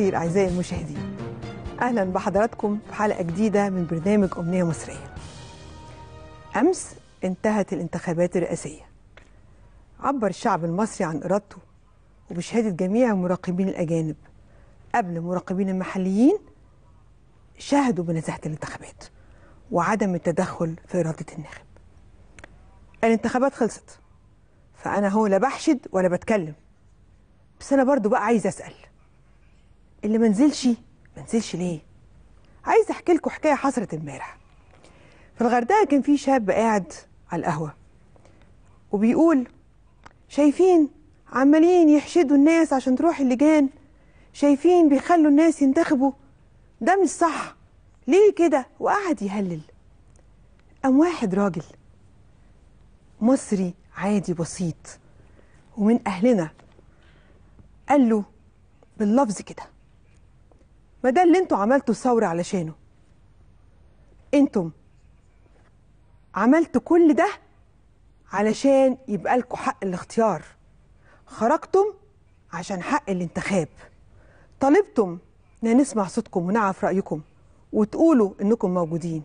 الخير أعزائي المشاهدين أهلا بحضراتكم في حلقة جديدة من برنامج أمنية مصرية أمس انتهت الانتخابات الرئاسية عبر الشعب المصري عن إرادته وبشهادة جميع المراقبين الأجانب قبل المراقبين المحليين شاهدوا بنزاهة الانتخابات وعدم التدخل في إرادة الناخب الانتخابات خلصت فأنا هو لا بحشد ولا بتكلم بس أنا برضو بقى عايز أسأل اللي ما نزلش ما نزلش ليه عايز احكي لكم حكايه حصلت امبارح في الغردقه كان في شاب قاعد على القهوه وبيقول شايفين عمالين يحشدوا الناس عشان تروح اللجان شايفين بيخلوا الناس ينتخبوا ده مش صح ليه كده وقعد يهلل قام واحد راجل مصري عادي بسيط ومن اهلنا قال له باللفظ كده ما ده اللي انتوا عملتوا الثوره علشانه انتم عملتوا كل ده علشان يبقى لكم حق الاختيار خرجتم عشان حق الانتخاب طلبتم ان نسمع صوتكم ونعرف رايكم وتقولوا انكم موجودين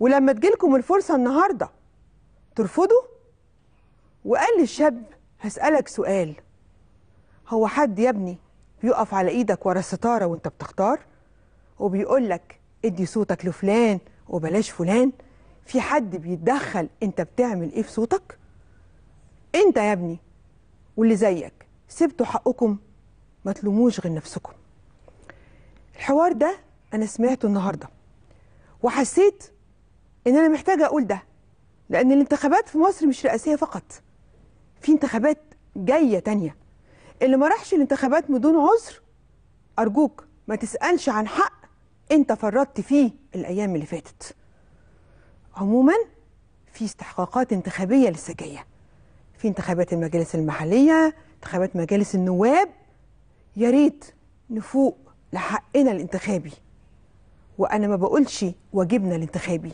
ولما تجيلكم الفرصه النهارده ترفضوا وقال للشاب هسالك سؤال هو حد يا ابني يقف على ايدك ورا الستاره وانت بتختار وبيقول لك ادي صوتك لفلان وبلاش فلان في حد بيتدخل انت بتعمل ايه في صوتك انت يا ابني واللي زيك سبتوا حقكم ما تلوموش غير نفسكم الحوار ده انا سمعته النهارده وحسيت ان انا محتاجه اقول ده لان الانتخابات في مصر مش رئاسيه فقط في انتخابات جايه تانيه اللي ما راحش الانتخابات بدون عذر ارجوك ما تسالش عن حق انت فرطت فيه الايام اللي فاتت عموما في استحقاقات انتخابيه للسجيه في انتخابات المجالس المحليه انتخابات مجالس النواب يا ريت نفوق لحقنا الانتخابي وانا ما بقولش واجبنا الانتخابي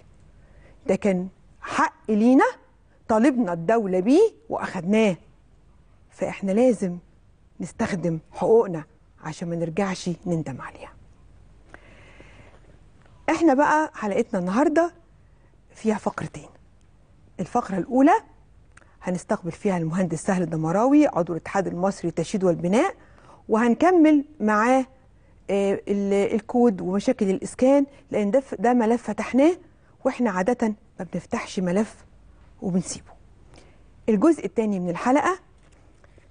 ده كان حق لينا طالبنا الدوله بيه واخدناه فاحنا لازم نستخدم حقوقنا عشان ما نرجعش نندم عليها احنا بقى حلقتنا النهارده فيها فقرتين الفقره الاولى هنستقبل فيها المهندس سهل الدمراوي عضو الاتحاد المصري للتشييد والبناء وهنكمل معاه آه، الكود ومشاكل الاسكان لان ده ده ملف فتحناه واحنا عاده ما بنفتحش ملف وبنسيبه الجزء الثاني من الحلقه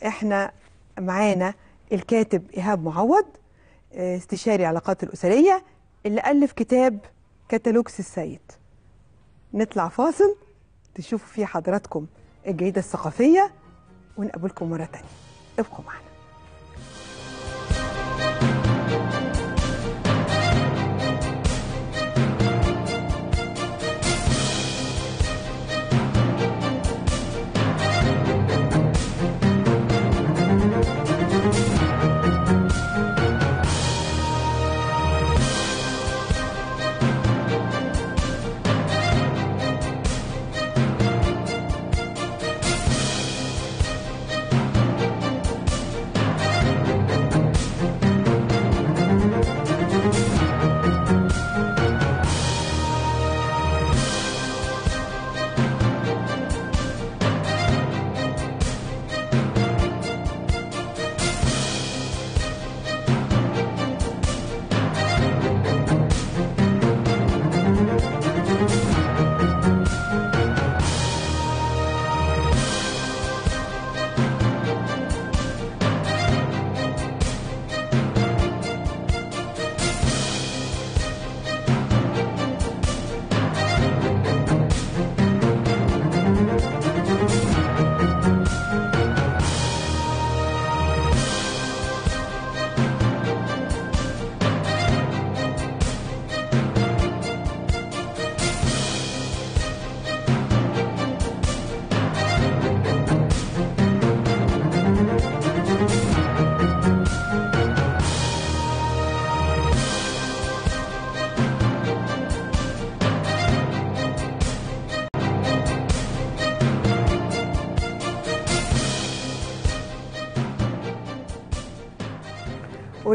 احنا معانا الكاتب إيهاب معوض آه، استشاري علاقات الأسرية اللي ألف كتاب كتالوجس السيد نطلع فاصل تشوفوا فيه حضراتكم الجريدة الثقافية ونقابلكم مرة تانية ابقوا معنا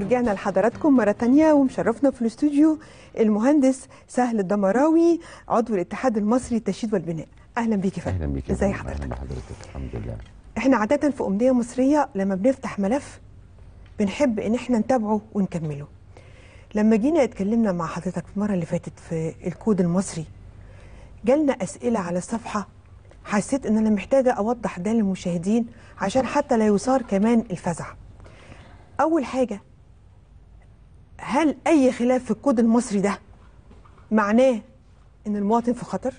ورجعنا لحضراتكم مرة تانية ومشرفنا في الاستوديو المهندس سهل الدمراوي عضو الاتحاد المصري للتشييد والبناء أهلا بيك يا فندم أهلا بيك ازي حضرتك؟ أهلا بحضرتك الحمد لله احنا عادة في أمنية مصرية لما بنفتح ملف بنحب إن احنا نتابعه ونكمله لما جينا اتكلمنا مع حضرتك المرة اللي فاتت في الكود المصري جالنا أسئلة على الصفحة حسيت ان انا محتاجه اوضح ده للمشاهدين عشان حتى لا يثار كمان الفزع اول حاجه هل أي خلاف في الكود المصري ده معناه إن المواطن في خطر؟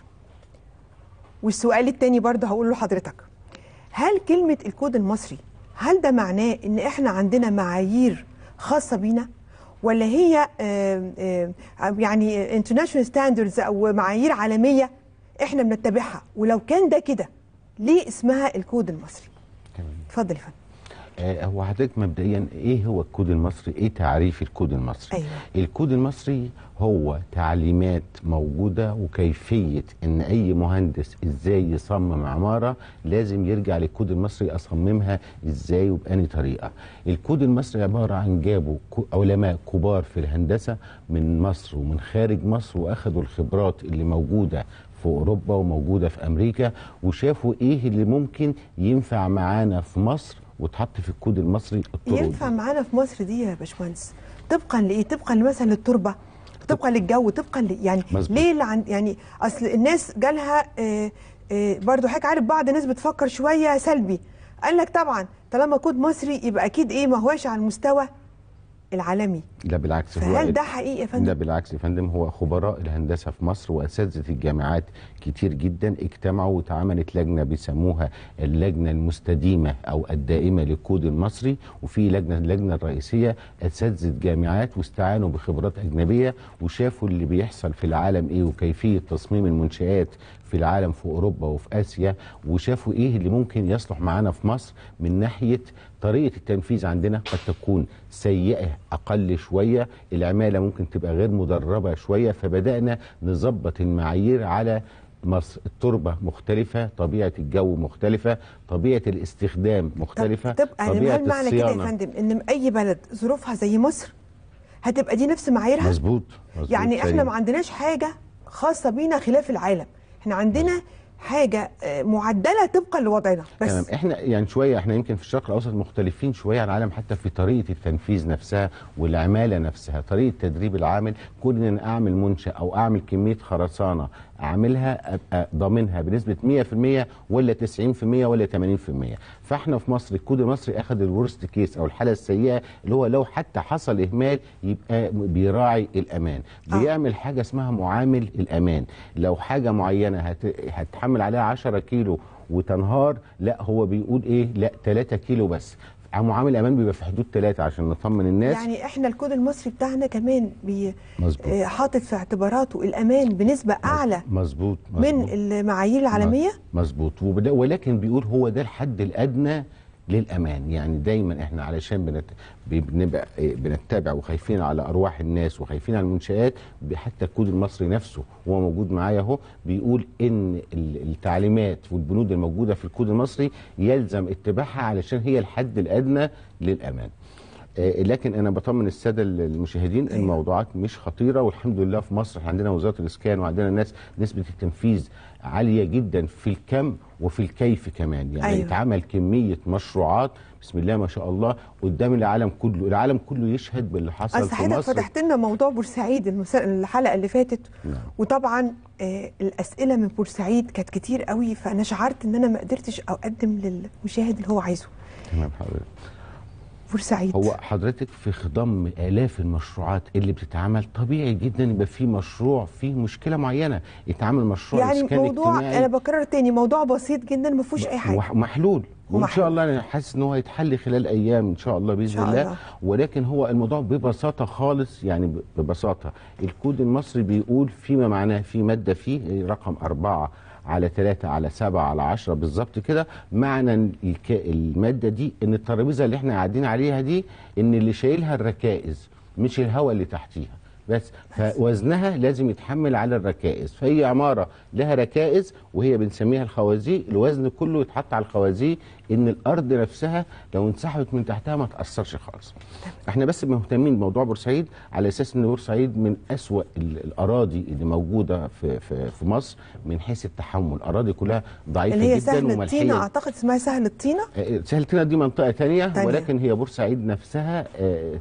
والسؤال التاني برضه هقول لحضرتك هل كلمة الكود المصري هل ده معناه إن إحنا عندنا معايير خاصة بينا؟ ولا هي يعني انترناشونال ستاندردز او معايير عالميه احنا بنتبعها ولو كان ده كده ليه اسمها الكود المصري اتفضل يا فندم آه، هو حضرتك مبدئيا ايه هو الكود المصري ايه تعريف الكود المصري أيوة. الكود المصري هو تعليمات موجوده وكيفيه ان اي مهندس ازاي يصمم عماره لازم يرجع للكود المصري اصممها ازاي وباني طريقه الكود المصري عباره عن جابوا علماء كبار في الهندسه من مصر ومن خارج مصر واخذوا الخبرات اللي موجوده في اوروبا وموجوده في امريكا وشافوا ايه اللي ممكن ينفع معانا في مصر وتحط في الكود المصري الطرق ينفع معانا في مصر دي يا باشمهندس طبقا لايه طبقا مثلا للتربه طبقا للجو طبقا ل... يعني مزبط. ليه عن يعني اصل الناس جالها آه آه برضو حضرتك عارف بعض الناس بتفكر شويه سلبي قال لك طبعا طالما كود مصري يبقى اكيد ايه ما هواش على المستوى العالمي لا بالعكس هو هل ده حقيقي يا فندم؟ لا بالعكس يا فندم هو خبراء الهندسه في مصر واساتذه الجامعات كتير جدا اجتمعوا واتعملت لجنه بيسموها اللجنه المستديمه او الدائمه للكود المصري وفي لجنه اللجنه الرئيسيه اساتذه جامعات واستعانوا بخبرات اجنبيه وشافوا اللي بيحصل في العالم ايه وكيفيه تصميم المنشات في العالم في اوروبا وفي اسيا وشافوا ايه اللي ممكن يصلح معانا في مصر من ناحيه طريقه التنفيذ عندنا قد تكون سيئه اقل شويه العماله ممكن تبقى غير مدربه شويه فبدانا نظبط المعايير على مصر التربة مختلفة طبيعة الجو مختلفة طبيعة الاستخدام مختلفة طب, طب يعني هل معنى كده يا فندم ان اي بلد ظروفها زي مصر هتبقى دي نفس معاييرها مظبوط يعني سليم. احنا طيب. ما عندناش حاجة خاصة بينا خلاف العالم احنا عندنا مزبوط. حاجه آه، معدله طبقا لوضعنا بس تمام احنا يعني شويه احنا يمكن في الشرق الاوسط مختلفين شويه عن العالم حتى في طريقه التنفيذ نفسها والعماله نفسها طريقه تدريب العامل كون ان اعمل منشا او اعمل كميه خرسانه عاملها ابقى ضامنها بنسبه 100% ولا 90% ولا 80% فاحنا في مصر الكود المصري اخذ الورست كيس او الحاله السيئه اللي هو لو حتى حصل اهمال يبقى بيراعي الامان آه. بيعمل حاجه اسمها معامل الامان لو حاجه معينه هت... هتحمل عليها 10 كيلو وتنهار لا هو بيقول ايه لا 3 كيلو بس معامل امان بيبقى في حدود ثلاثه عشان نطمن الناس يعني احنا الكود المصري بتاعنا كمان آه، حاطط في اعتباراته الامان بنسبه اعلى مظبوط من المعايير العالميه مظبوط ولكن بيقول هو ده الحد الادنى للامان يعني دايما احنا علشان بنت... بنبقى بنتبع وخايفين على ارواح الناس وخايفين على المنشات حتى الكود المصري نفسه هو موجود معايا اهو بيقول ان التعليمات والبنود الموجوده في الكود المصري يلزم اتباعها علشان هي الحد الادنى للامان آه، لكن انا بطمن الساده المشاهدين الموضوعات أيوة. مش خطيره والحمد لله في مصر احنا عندنا وزاره الاسكان وعندنا ناس نسبه التنفيذ عاليه جدا في الكم وفي الكيف كمان يعني أيوة. اتعمل كميه مشروعات بسم الله ما شاء الله قدام العالم كله العالم كله يشهد باللي حصل في مصر فتحت لنا موضوع بورسعيد الحلقه اللي فاتت نعم. وطبعا آه، الاسئله من بورسعيد كانت كتير قوي فانا شعرت ان انا ما قدرتش اقدم للمشاهد اللي هو عايزه تمام حضرتك بورسعيد هو حضرتك في خضم آلاف المشروعات اللي بتتعمل طبيعي جدا يبقى في مشروع فيه مشكلة معينة يتعمل مشروع يعني إسكان موضوع اجتماعي أنا بكرر تاني موضوع بسيط جدا ما فيهوش أي حاجة محلول وان شاء الله انا حاسس ان هو هيتحل خلال ايام ان شاء الله باذن شاء الله. الله ولكن هو الموضوع ببساطه خالص يعني ببساطه الكود المصري بيقول فيما معناه في ماده فيه رقم اربعه على 3 على 7 على 10 بالظبط كده معنى الماده دي ان الترابيزه اللي احنا قاعدين عليها دي ان اللي شايلها الركائز مش الهواء اللي تحتيها بس فوزنها لازم يتحمل على الركائز فهي عمارة لها ركائز وهي بنسميها الخوازيق الوزن كله يتحط على الخوازيق ان الارض نفسها لو انسحبت من تحتها ما تاثرش خالص احنا بس مهتمين بموضوع بورسعيد على اساس ان بورسعيد من اسوا الاراضي اللي موجوده في في, في مصر من حيث التحمل الاراضي كلها ضعيفه اللي هي جدا سهل وملحيه الطينه اعتقد اسمها سهل الطينه آه، آه، سهل الطينه دي منطقه ثانيه ولكن هي بورسعيد نفسها آه،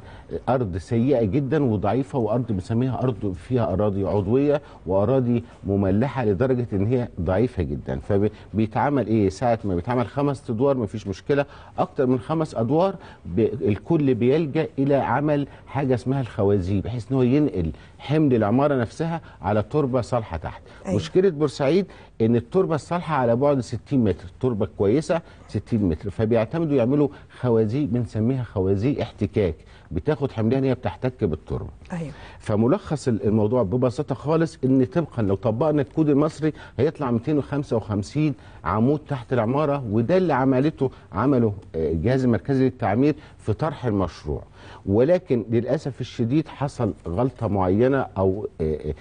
ارض سيئه جدا وضعيفه وارض بنسميها الارض فيها اراضي عضويه واراضي مملحه لدرجه ان هي ضعيفه جدا فبيتعمل ايه ساعه ما بيتعمل خمس ادوار مفيش مشكله اكتر من خمس ادوار الكل بيلجا الى عمل حاجه اسمها الخوازيق بحيث ان هو ينقل حمل العماره نفسها على تربه صالحه تحت أيه. مشكله بورسعيد ان التربه الصالحه على بعد 60 متر التربه الكويسه 60 متر فبيعتمدوا يعملوا خوازيق بنسميها خوازيق احتكاك بتاخد حملها ان هي بتحتك بالتربه ايوه فملخص الموضوع ببساطه خالص ان طبقا لو طبقنا الكود المصري هيطلع 255 عمود تحت العماره وده اللي عملته عمله آه، الجهاز المركزي للتعمير في طرح المشروع ولكن للاسف الشديد حصل غلطه معينه او آه، آه،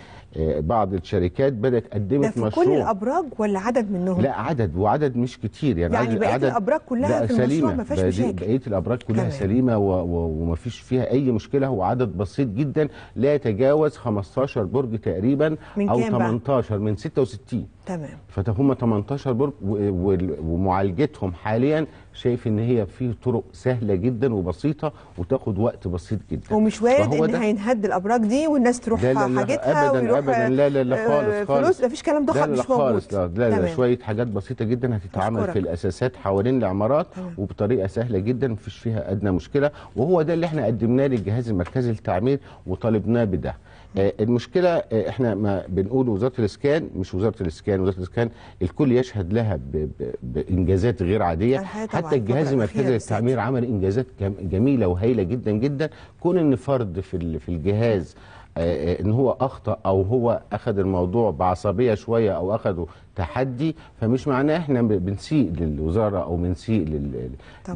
بعض الشركات بدات قدمت في مشروع كل الابراج ولا عدد منهم لا عدد وعدد مش كتير يعني يعني بقيه عدد الابراج كلها في المشروع ما فيهاش مشاكل بقيه الابراج كلها كمان. سليمه وما فيش فيها اي مشكله وعدد بسيط جدا لا يتجاوز 15 برج تقريبا من او 18 بقى؟ من 66 تمام فهم 18 برج ومعالجتهم حاليا شايف ان هي في طرق سهله جدا وبسيطه وتاخد وقت بسيط جدا ومش وارد ان هينهد الابراج دي والناس تروح لا لا حاجتها ابدا ويروح ابدا لا لا لا آه، خالص خالص فلوس مفيش كلام ضخم مش موجود لا لا, لا, لا شويه حاجات بسيطه جدا هتتعمل في الاساسات حوالين العمارات وبطريقه سهله جدا مفيش فيها ادنى مشكله وهو ده اللي احنا قدمناه للجهاز المركزي للتعمير وطالبناه بده آه، المشكله آه، احنا ما بنقول وزاره الاسكان مش وزاره الاسكان وزاره الاسكان الكل يشهد لها بانجازات غير عاديه حتى الجهاز المركزي للتعمير عمل انجازات جميله وهائله جدا جدا كون ان فرد في في الجهاز آه، ان هو اخطا او هو اخذ الموضوع بعصبيه شويه او اخذه تحدي فمش معناه احنا بنسيء للوزاره او بنسيء لل...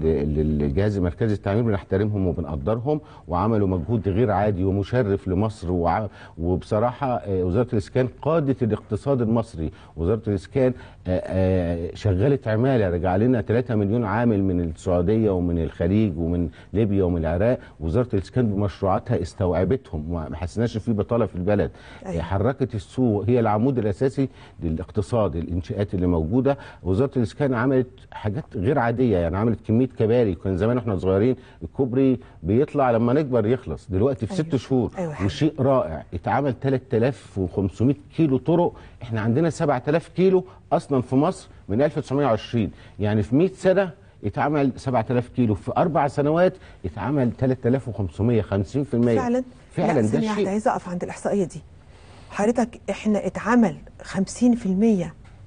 للجهاز المركزي التعليمي بنحترمهم وبنقدرهم وعملوا مجهود غير عادي ومشرف لمصر وع... وبصراحه آه، وزاره الاسكان قاده الاقتصاد المصري وزاره الاسكان آه، آه، شغلت عماله رجع لنا 3 مليون عامل من السعوديه ومن الخليج ومن ليبيا ومن العراق وزاره الاسكان بمشروعاتها استوعبتهم ما حسيناش في بطاله في البلد أيوة. حركت السوق هي العمود الاساسي للاقتصاد الاراضي الانشاءات اللي موجوده وزاره الاسكان عملت حاجات غير عاديه يعني عملت كميه كباري كان زمان احنا صغيرين الكوبري بيطلع لما نكبر يخلص دلوقتي في أيوه. ست شهور أيوه. وشيء رائع اتعمل 3500 كيلو طرق احنا عندنا 7000 كيلو اصلا في مصر من 1920 يعني في 100 سنه اتعمل 7000 كيلو في اربع سنوات اتعمل 3550% فعلا فعلا ده شيء عايزه اقف عند الاحصائيه دي حضرتك احنا اتعمل 50%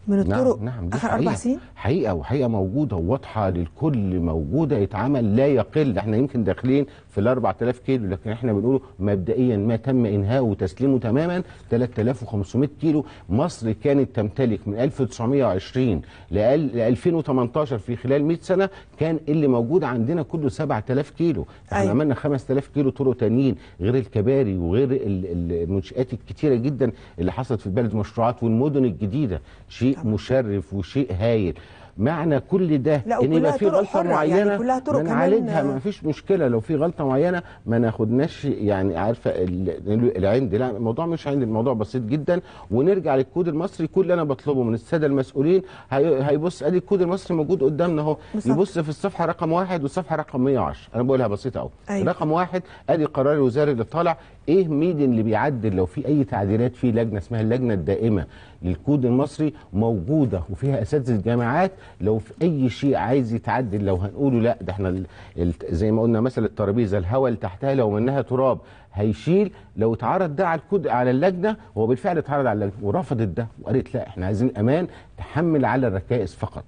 من الطرق نعم نعم اخر اربع سنين حقيقه وحقيقه موجوده وواضحه للكل موجوده يتعمل لا يقل احنا يمكن داخلين في ال 4000 كيلو لكن احنا بنقوله مبدئيا ما تم انهاء وتسليمه تماما 3500 كيلو مصر كانت تمتلك من 1920 ل 2018 في خلال 100 سنه كان اللي موجود عندنا كله 7000 كيلو احنا أيوة. عملنا 5000 كيلو طرق تانيين غير الكباري وغير المنشات الكتيره جدا اللي حصلت في البلد مشروعات والمدن الجديده شيء مشرف وشيء هايل معنى كل ده لا ان يبقى في غلطه يعني معينه يعني كلها طرق نعالجها ما فيش مشكله لو في غلطه معينه ما ناخدناش يعني عارفه العند لا الموضوع مش عند الموضوع بسيط جدا ونرجع للكود المصري كل اللي انا بطلبه من الساده المسؤولين هيبص ادي الكود المصري موجود قدامنا اهو يبص في الصفحه رقم واحد والصفحه رقم 110 انا بقولها بسيطه قوي أيوة. رقم واحد ادي قرار الوزاري اللي طالع ايه ميدن اللي بيعدل لو في اي تعديلات في لجنه اسمها اللجنه الدائمه للكود المصري موجوده وفيها اساتذه جامعات لو في اي شيء عايز يتعدل لو هنقوله لا ده احنا زي ما قلنا مثل الترابيزه الهواء اللي تحتها لو منها تراب هيشيل لو اتعرض ده على الكود على اللجنه هو بالفعل اتعرض على اللجنه ورفضت ده وقالت لا احنا عايزين امان تحمل على الركائز فقط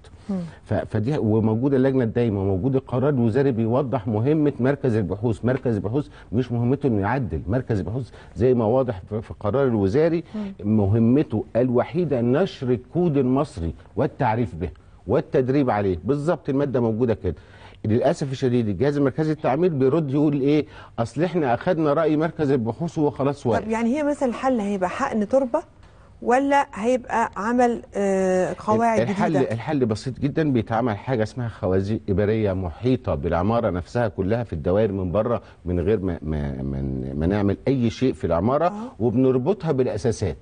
فدي وموجوده اللجنه الدايمه وموجود القرار الوزاري بيوضح مهمه مركز البحوث مركز البحوث مش مهمته انه يعدل مركز البحوث زي ما واضح في القرار الوزاري مهمته الوحيده نشر الكود المصري والتعريف به والتدريب عليه بالظبط الماده موجوده كده للاسف الشديد الجهاز المركزي للتعمير بيرد يقول ايه اصل احنا اخذنا راي مركز البحوث وهو خلاص واقف طب يعني هي مثلا الحل هيبقى حقن تربه ولا هيبقى عمل آه، قواعد الحل جديدة؟ الحل بسيط جدا بيتعمل حاجة اسمها خوازيق اباريه محيطة بالعمارة نفسها كلها في الدوائر من بره من غير ما, ما, ما, ما نعمل أي شيء في العمارة آه. وبنربطها بالأساسات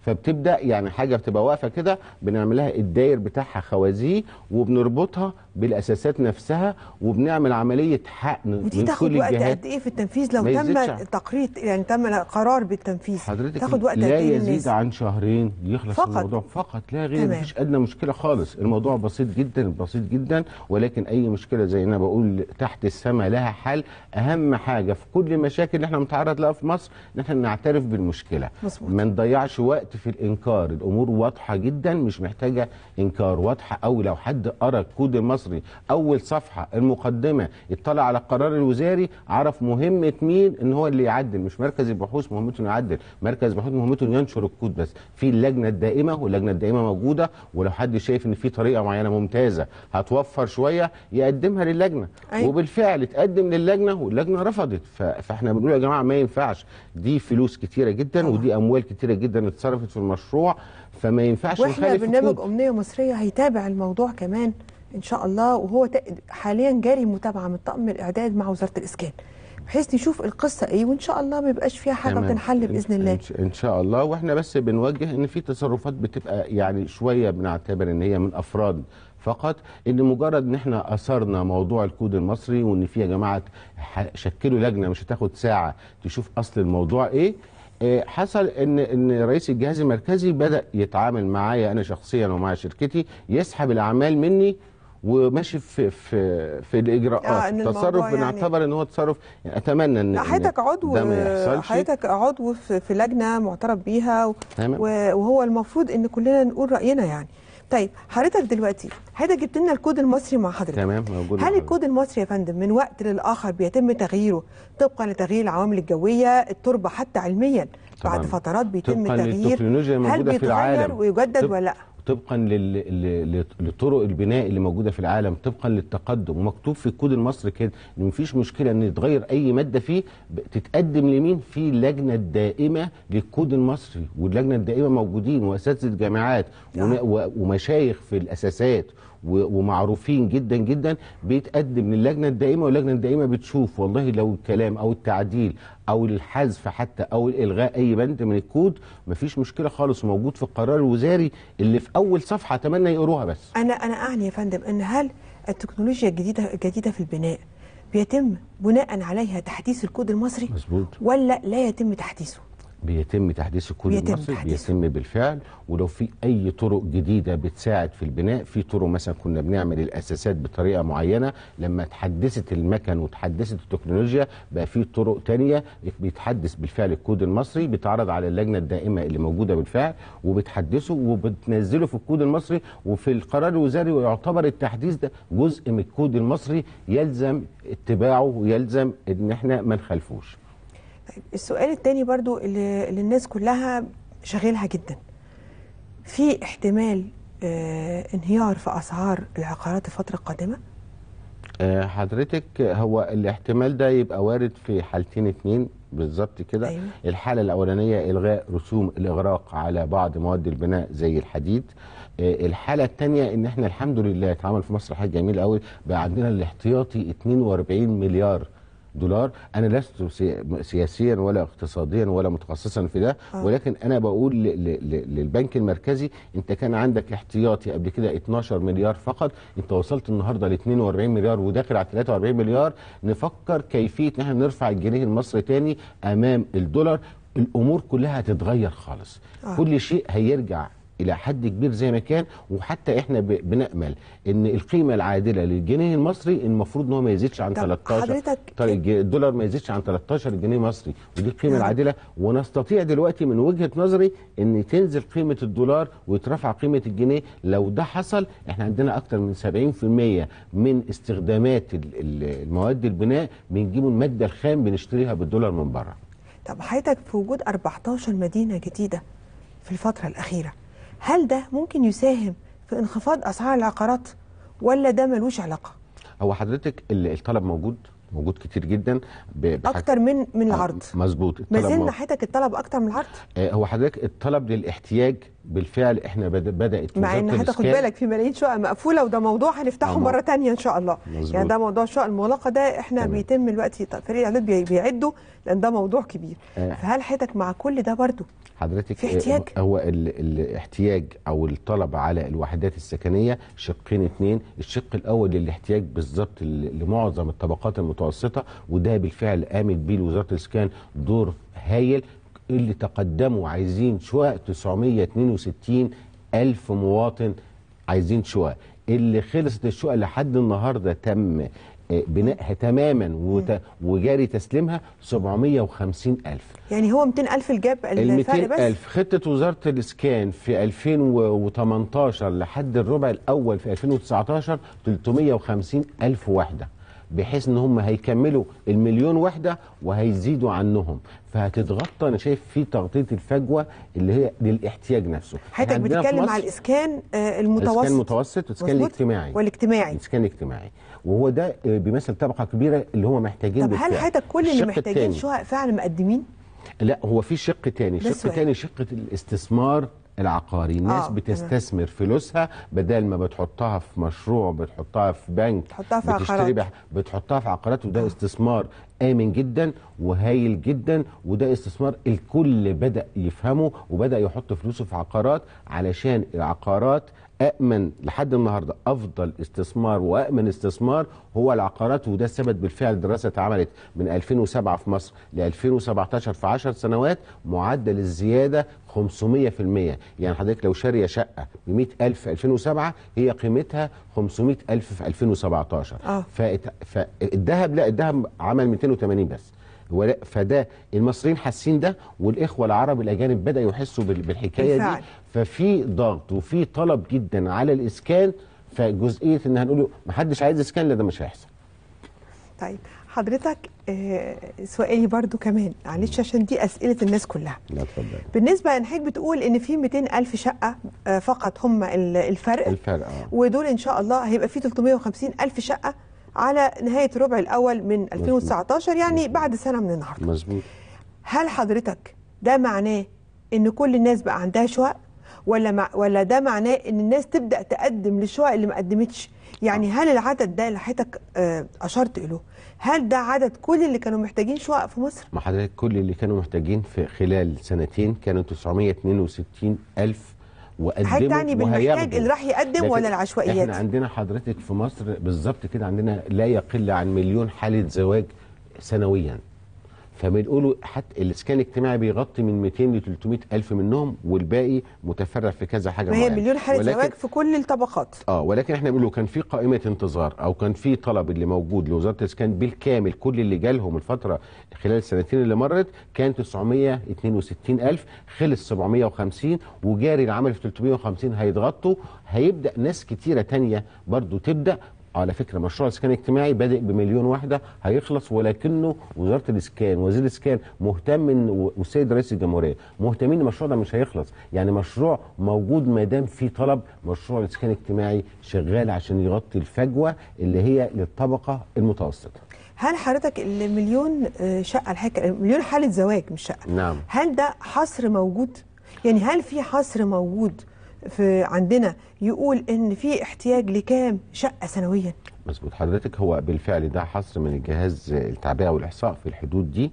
فبتبدا يعني حاجه بتبقى واقفه كده بنعملها الداير بتاعها خوازيق وبنربطها بالاساسات نفسها وبنعمل عمليه حقن من كل الجهات ودي تاخد وقت قد ايه في التنفيذ لو تم تقرير يعني تم قرار بالتنفيذ حضرتك تاخد وقت لا إيه يزيد الناس. عن شهرين يخلص فقط. الموضوع فقط لا غير مفيش ادنى مشكله خالص الموضوع بسيط جدا بسيط جدا ولكن اي مشكله زي انا بقول تحت السماء لها حل اهم حاجه في كل المشاكل اللي احنا بنتعرض لها في مصر ان احنا نعترف بالمشكله مصبوط. ما نضيعش وقت في الانكار الامور واضحه جدا مش محتاجه انكار واضحه او لو حد قرا كود مصر المصري اول صفحه المقدمه اطلع على القرار الوزاري عرف مهمه مين ان هو اللي يعدل مش مركز البحوث مهمته انه يعدل مركز البحوث مهمته انه ينشر الكود بس في اللجنه الدائمه واللجنه الدائمه موجوده ولو حد شايف ان في طريقه معينه ممتازه هتوفر شويه يقدمها للجنه أيوة. وبالفعل اتقدم للجنه واللجنه رفضت فاحنا بنقول يا جماعه ما ينفعش دي فلوس كتيره جدا أيوة. ودي اموال كتيره جدا اتصرفت في المشروع فما ينفعش واحنا برنامج امنيه مصريه هيتابع الموضوع كمان ان شاء الله وهو حاليا جاري متابعه من طقم الاعداد مع وزاره الاسكان بحيث نشوف القصه ايه وان شاء الله ما يبقاش فيها حاجه بتنحل باذن الله ان شاء الله واحنا بس بنوجه ان في تصرفات بتبقى يعني شويه بنعتبر ان هي من افراد فقط ان مجرد ان احنا اثرنا موضوع الكود المصري وان في يا جماعه شكلوا لجنه مش هتاخد ساعه تشوف اصل الموضوع ايه آه، حصل ان ان رئيس الجهاز المركزي بدا يتعامل معايا انا شخصيا ومع شركتي يسحب الاعمال مني وماشي في في في الاجراءات آه التصرف يعني بنعتبر ان هو تصرف يعني اتمنى ان حضرتك عضو حضرتك عضو في لجنه معترف بيها وهو المفروض ان كلنا نقول راينا يعني طيب حضرتك دلوقتي حضرتك جبت لنا الكود المصري مع حضرتك تمام موجود هل الكود المصري يا فندم من وقت للاخر بيتم تغييره طبقا لتغيير العوامل الجويه التربه حتى علميا بعد فترات بيتم تغيير هل بيتغير ويجدد ولا لا طبقا لطرق البناء اللي موجوده في العالم طبقا للتقدم ومكتوب في الكود المصري كده ان مفيش مشكله ان يتغير اي ماده فيه تتقدم لمين في اللجنه الدائمه للكود المصري واللجنه الدائمه موجودين واساتذه جامعات نعم. ومشايخ في الاساسات ومعروفين جدا جدا بيتقدم للجنه الدائمه واللجنه الدائمه بتشوف والله لو الكلام او التعديل او الحذف حتى او الغاء اي بند من الكود مفيش مشكله خالص موجود في القرار الوزاري اللي في اول صفحه اتمنى يقروها بس انا انا اعني يا فندم ان هل التكنولوجيا الجديده الجديده في البناء بيتم بناء عليها تحديث الكود المصري مظبوط ولا لا يتم تحديثه بيتم تحديث الكود بيتم المصري بيتم بالفعل ولو في اي طرق جديده بتساعد في البناء في طرق مثلا كنا بنعمل الاساسات بطريقه معينه لما تحدثت المكن وتحدثت التكنولوجيا بقى في طرق تانية بيتحدث بالفعل الكود المصري بيتعرض على اللجنه الدائمه اللي موجوده بالفعل وبتحدثه وبتنزله في الكود المصري وفي القرار الوزاري ويعتبر التحديث ده جزء من الكود المصري يلزم اتباعه ويلزم ان احنا ما نخالفوش السؤال التاني برضو اللي, اللي الناس كلها شغلها جدا في احتمال اه انهيار في اسعار العقارات الفتره القادمه أه حضرتك هو الاحتمال ده يبقى وارد في حالتين اتنين بالظبط كده أيوة. الحاله الاولانيه الغاء رسوم الاغراق على بعض مواد البناء زي الحديد آه، الحاله الثانيه ان احنا الحمد لله اتعمل في مصر حاجه جميله قوي بقى عندنا الاحتياطي 42 مليار دولار انا لست سياسيا ولا اقتصاديا ولا متخصصا في ده آه. ولكن انا بقول للبنك المركزي انت كان عندك احتياطي قبل كده 12 مليار فقط انت وصلت النهارده ل 42 مليار وداخل على 43 مليار نفكر كيفيه ان احنا نرفع الجنيه المصري تاني امام الدولار الامور كلها هتتغير خالص آه. كل شيء هيرجع الى حد كبير زي ما كان وحتى احنا بنامل ان القيمه العادله للجنيه المصري المفروض ان هو ما يزيدش عن 13 حضرتك طيب، إيه؟ الدولار ما يزيدش عن 13 جنيه مصري ودي القيمه نعم. العادله ونستطيع دلوقتي من وجهه نظري ان تنزل قيمه الدولار ويترفع قيمه الجنيه لو ده حصل احنا عندنا اكتر من 70% من استخدامات المواد البناء بنجيبوا الماده الخام بنشتريها بالدولار من بره طب حضرتك في وجود 14 مدينه جديده في الفتره الاخيره هل ده ممكن يساهم في انخفاض اسعار العقارات ولا ده ملوش علاقه هو حضرتك الطلب موجود موجود كتير جدا اكتر من من آه، العرض مظبوط ما زلنا حياتك الطلب اكتر من العرض آه، هو حضرتك الطلب للاحتياج بالفعل احنا بدات مع ان هتاخد بالك في ملايين شقق مقفوله وده موضوع هنفتحه آه مره تانية ان شاء الله مزبوط. يعني ده موضوع الشقق المغلقه ده احنا تمام. بيتم دلوقتي فريق الاعداد بيعده لان ده موضوع كبير آه. فهل حياتك مع كل ده برضه حضرتك في احتياج آه، هو الاحتياج او الطلب على الوحدات السكنيه شقين اثنين الشق الاول للاحتياج بالظبط لمعظم الطبقات المتوسطه وده بالفعل قامت بيه وزاره الاسكان دور هايل اللي تقدموا عايزين شقق 962 ألف مواطن عايزين شقق اللي خلصت الشقق لحد النهارده تم بنائها تماما وت... وجاري تسليمها 750 ألف يعني هو 200 ألف الجاب الفرق بس ألف خطة وزارة الإسكان في 2018 لحد الربع الأول في 2019 350 ألف وحدة بحيث ان هم هيكملوا المليون وحده وهيزيدوا عنهم فهتتغطى انا شايف في تغطيه الفجوه اللي هي للاحتياج نفسه حضرتك بتتكلم على الاسكان آه، المتوسط الاسكان المتوسط والاسكان الاجتماعي والاجتماعي الاسكان الاجتماعي وهو ده آه، بيمثل طبقه كبيره اللي هم محتاجين طب هل حضرتك كل اللي محتاجين شقق فعلا مقدمين؟ لا هو في شق تاني شق تاني شق الاستثمار العقاري الناس آه. بتستثمر فلوسها بدل ما بتحطها في مشروع بتحطها في بنك بتحطها في بتشتري بتحطها في عقارات وده آه. استثمار آمن جدا وهايل جدا وده استثمار الكل بدأ يفهمه وبدأ يحط فلوسه في عقارات علشان العقارات أأمن لحد النهاردة أفضل استثمار وأأمن استثمار هو العقارات وده ثبت بالفعل دراسة اتعملت من 2007 في مصر ل 2017 في 10 سنوات معدل الزيادة 500% يعني حضرتك لو شارية شقة ب 100000 2007 هي قيمتها 500 ألف في 2017 آه. فالذهب لا الذهب عمل 280 بس فده المصريين حاسين ده والاخوه العرب الاجانب بداوا يحسوا بالحكايه دي ففي ضغط وفي طلب جدا على الاسكان فجزئيه ان هنقول ما حدش عايز اسكان لا ده مش هيحصل. طيب حضرتك آه، سؤالي برضو كمان معلش عشان دي اسئله الناس كلها لا اتفضل بالنسبه لحضرتك بتقول ان في 200000 شقه آه، فقط هم الفرق الفرق آه. ودول ان شاء الله هيبقى في 350000 شقه على نهايه الربع الاول من 2019 يعني بعد سنه من النهارده مظبوط هل حضرتك ده معناه ان كل الناس بقى عندها شقق ولا مع ولا ده معناه ان الناس تبدا تقدم للشقق اللي ما قدمتش يعني آه. هل العدد ده اللي حضرتك اشرت له هل ده عدد كل اللي كانوا محتاجين شقق في مصر؟ ما حضرتك كل اللي كانوا محتاجين في خلال سنتين كانوا 962 ألف وقدموا هل تعني بالمحتاج اللي راح يقدم ولا العشوائيات؟ احنا عندنا حضرتك في مصر بالظبط كده عندنا لا يقل عن مليون حالة زواج سنويا فبنقولوا حتى الاسكان الاجتماعي بيغطي من 200 ل 300 الف منهم والباقي متفرع في كذا حاجه معينه هي مليون حاله زواج في كل الطبقات اه ولكن احنا بنقول كان في قائمه انتظار او كان في طلب اللي موجود لوزاره الاسكان بالكامل كل اللي جالهم الفتره خلال السنتين اللي مرت كان 962 الف خلص 750 وجاري العمل في 350 هيتغطوا هيبدا ناس كتيره تانية برضو تبدا على فكره مشروع الإسكان الاجتماعي بادئ بمليون واحده هيخلص ولكنه وزاره الاسكان وزير الاسكان مهتم والسيد رئيس الجمهوريه مهتمين المشروع ده مش هيخلص يعني مشروع موجود ما دام في طلب مشروع الاسكان الاجتماعي شغال عشان يغطي الفجوه اللي هي للطبقه المتوسطه هل حضرتك المليون آه، شقه الحكايه مليون حاله زواج مش شقه نعم هل ده حصر موجود يعني هل في حصر موجود في عندنا يقول ان في احتياج لكام شقه سنويا مظبوط حضرتك هو بالفعل ده حصر من الجهاز التعبئه والاحصاء في الحدود دي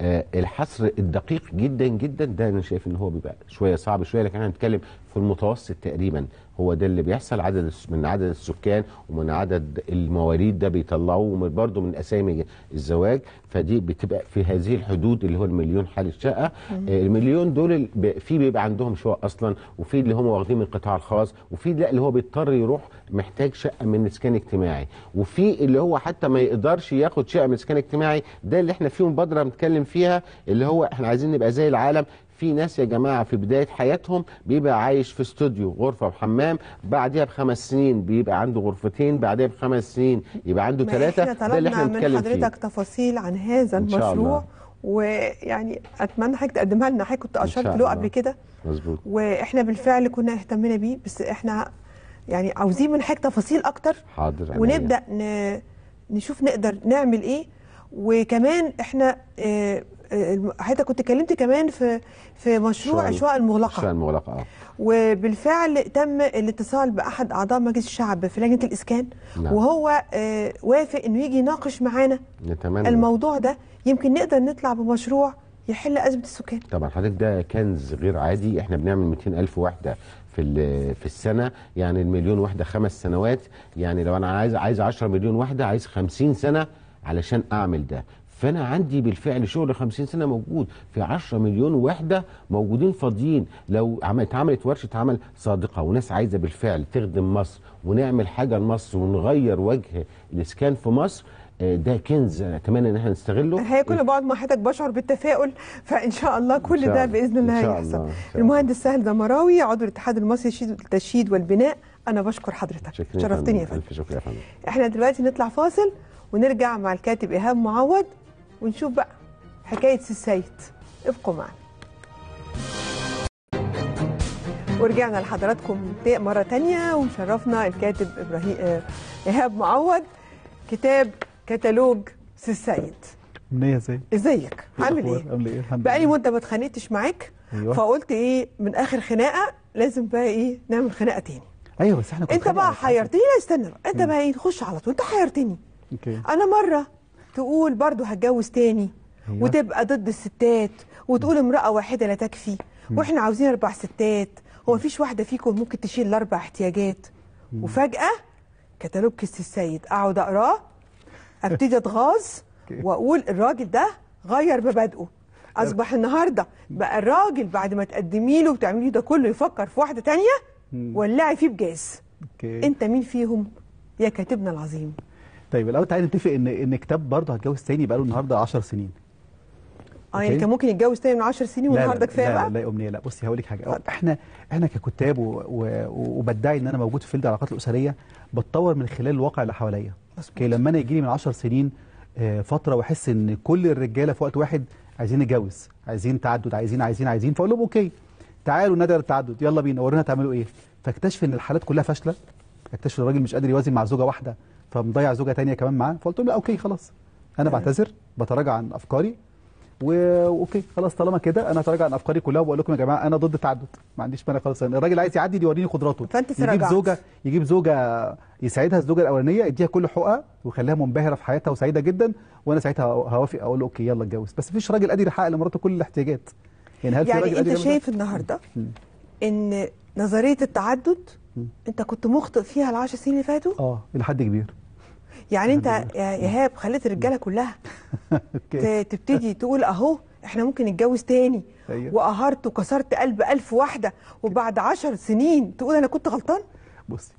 آه، الحصر الدقيق جدا جدا ده انا شايف ان هو بيبقى شويه صعب شويه لكن احنا هنتكلم في المتوسط تقريبا هو ده اللي بيحصل عدد من عدد السكان ومن عدد المواليد ده بيطلعوه برضه من اسامي الزواج فدي بتبقى في هذه الحدود اللي هو المليون حاله شقه آه، المليون دول في بيبقى عندهم شقق اصلا وفي اللي هم واخدين من القطاع الخاص وفي لا اللي هو بيضطر يروح محتاج شقه من اسكان اجتماعي وفي اللي هو حتى ما يقدرش ياخد شقه من اسكان اجتماعي ده اللي احنا فيه مبادره بنتكلم بنتكلم فيها اللي هو احنا عايزين نبقى زي العالم في ناس يا جماعه في بدايه حياتهم بيبقى عايش في استوديو غرفه وحمام بعديها بخمس سنين بيبقى عنده غرفتين بعديها بخمس سنين يبقى عنده ثلاثه ده اللي احنا بنتكلم فيه من حضرتك تفاصيل عن هذا المشروع ويعني اتمنى حضرتك تقدمها لنا حضرتك كنت اشرت له قبل كده مظبوط واحنا بالفعل كنا اهتمينا بيه بس احنا يعني عاوزين من حضرتك تفاصيل اكتر حاضر ونبدا ن... نشوف نقدر نعمل ايه وكمان احنا آه، آه، حضرتك كنت اتكلمت كمان في في مشروع اشواء المغلقه اشواء المغلقه اه وبالفعل تم الاتصال باحد اعضاء مجلس الشعب في لجنه الاسكان نعم. وهو آه، وافق انه يجي يناقش معانا نتمنى الموضوع ده يمكن نقدر نطلع بمشروع يحل ازمه السكان طبعا حضرتك ده كنز غير عادي احنا بنعمل 200 الف وحده في في السنه يعني المليون وحده خمس سنوات يعني لو انا عايز عايز 10 مليون وحده عايز 50 سنه علشان اعمل ده فانا عندي بالفعل شغل 50 سنه موجود في 10 مليون وحده موجودين فاضيين لو اتعملت ورشه عمل صادقه وناس عايزه بالفعل تخدم مصر ونعمل حاجه لمصر ونغير وجه الاسكان في مصر آه، ده كنز اتمنى ان احنا نستغله الحقيقه كل بقعد مع حضرتك بشعر بالتفاؤل فان شاء الله كل شاء ده باذن الله هيحصل المهندس سهل دمراوي عضو الاتحاد المصري للتشييد والبناء انا بشكر حضرتك شرفتني يا فندم شكرا يا فندم احنا دلوقتي نطلع فاصل ونرجع مع الكاتب إيهاب معوض ونشوف بقى حكاية السيد ابقوا معنا ورجعنا لحضراتكم مرة تانية وشرفنا الكاتب إبراهيم إيهاب معوض كتاب كتالوج السيد منية ازيك؟ ازيك؟ عامل ايه؟ عامل ايه؟ الحمد بقالي مدة ما اتخانقتش معاك أيوة. فقلت ايه من آخر خناقة لازم بقى ايه نعمل خناقة تاني ايوه بس احنا كنا انت بقى حيرتني لا استنى بقى انت إيه؟ بقى ايه نخش على طول انت حيرتني أوكي. انا مره تقول برضو هتجوز تاني أيوة. وتبقى ضد الستات وتقول امراه واحده لا تكفي واحنا عاوزين اربع ستات هو مفيش واحده فيكم ممكن تشيل الاربع احتياجات وفجاه كتالوج كيس السيد اقعد اقراه ابتدي اتغاظ واقول الراجل ده غير مبادئه اصبح النهارده بقى الراجل بعد ما تقدمي له وتعملي ده كله يفكر في واحده تانية ولعي فيه بجاز انت مين فيهم يا كاتبنا العظيم طيب الاول تعالى نتفق ان ان كتاب برضه هتجوز تاني بقاله النهارده 10 سنين اه يعني كان ممكن يتجوز تاني من 10 سنين والنهارده كفايه بقى لا لا امنيه لا بصي هقول لك حاجه فضل. احنا احنا ككتاب وبدعي ان انا موجود في فيلد العلاقات الاسريه بتطور من خلال الواقع اللي حواليا اوكي لما انا يجي لي من 10 سنين آه، فتره واحس ان كل الرجاله في وقت واحد عايزين نتجوز عايزين تعدد عايزين عايزين عايزين فاقول لهم اوكي تعالوا ندر التعدد يلا بينا ورينا تعملوا ايه فاكتشف ان الحالات كلها فاشله اكتشف الراجل مش قادر يوازن مع زوجه واحده فمضيع زوجه تانية كمان معاه فقلت له اوكي خلاص انا بعتذر بتراجع عن افكاري واوكي خلاص طالما كده انا هتراجع عن افكاري كلها وبقول لكم يا جماعه انا ضد التعدد ما عنديش مانع خالص يعني الراجل عايز يعدي يوريني قدراته فانت تراجعت يجيب زوجه يجيب زوجه يساعدها الزوجه الاولانيه يديها كل حقوقها ويخليها منبهره في حياتها وسعيده جدا وانا ساعتها هوافق اقول له اوكي يلا اتجوز بس مفيش راجل قادر يحقق لمراته كل الاحتياجات يعني هل في يعني انت شايف النهارده ان نظريه التعدد انت كنت مخطئ فيها العشر سنين اللي فاتوا اه حد كبير يعني انت يا ايهاب خليت الرجاله كلها تبتدي تقول اهو احنا ممكن نتجوز تاني أيوه. وقهرت وكسرت قلب ألف واحده وبعد عشر سنين تقول انا كنت غلطان بصي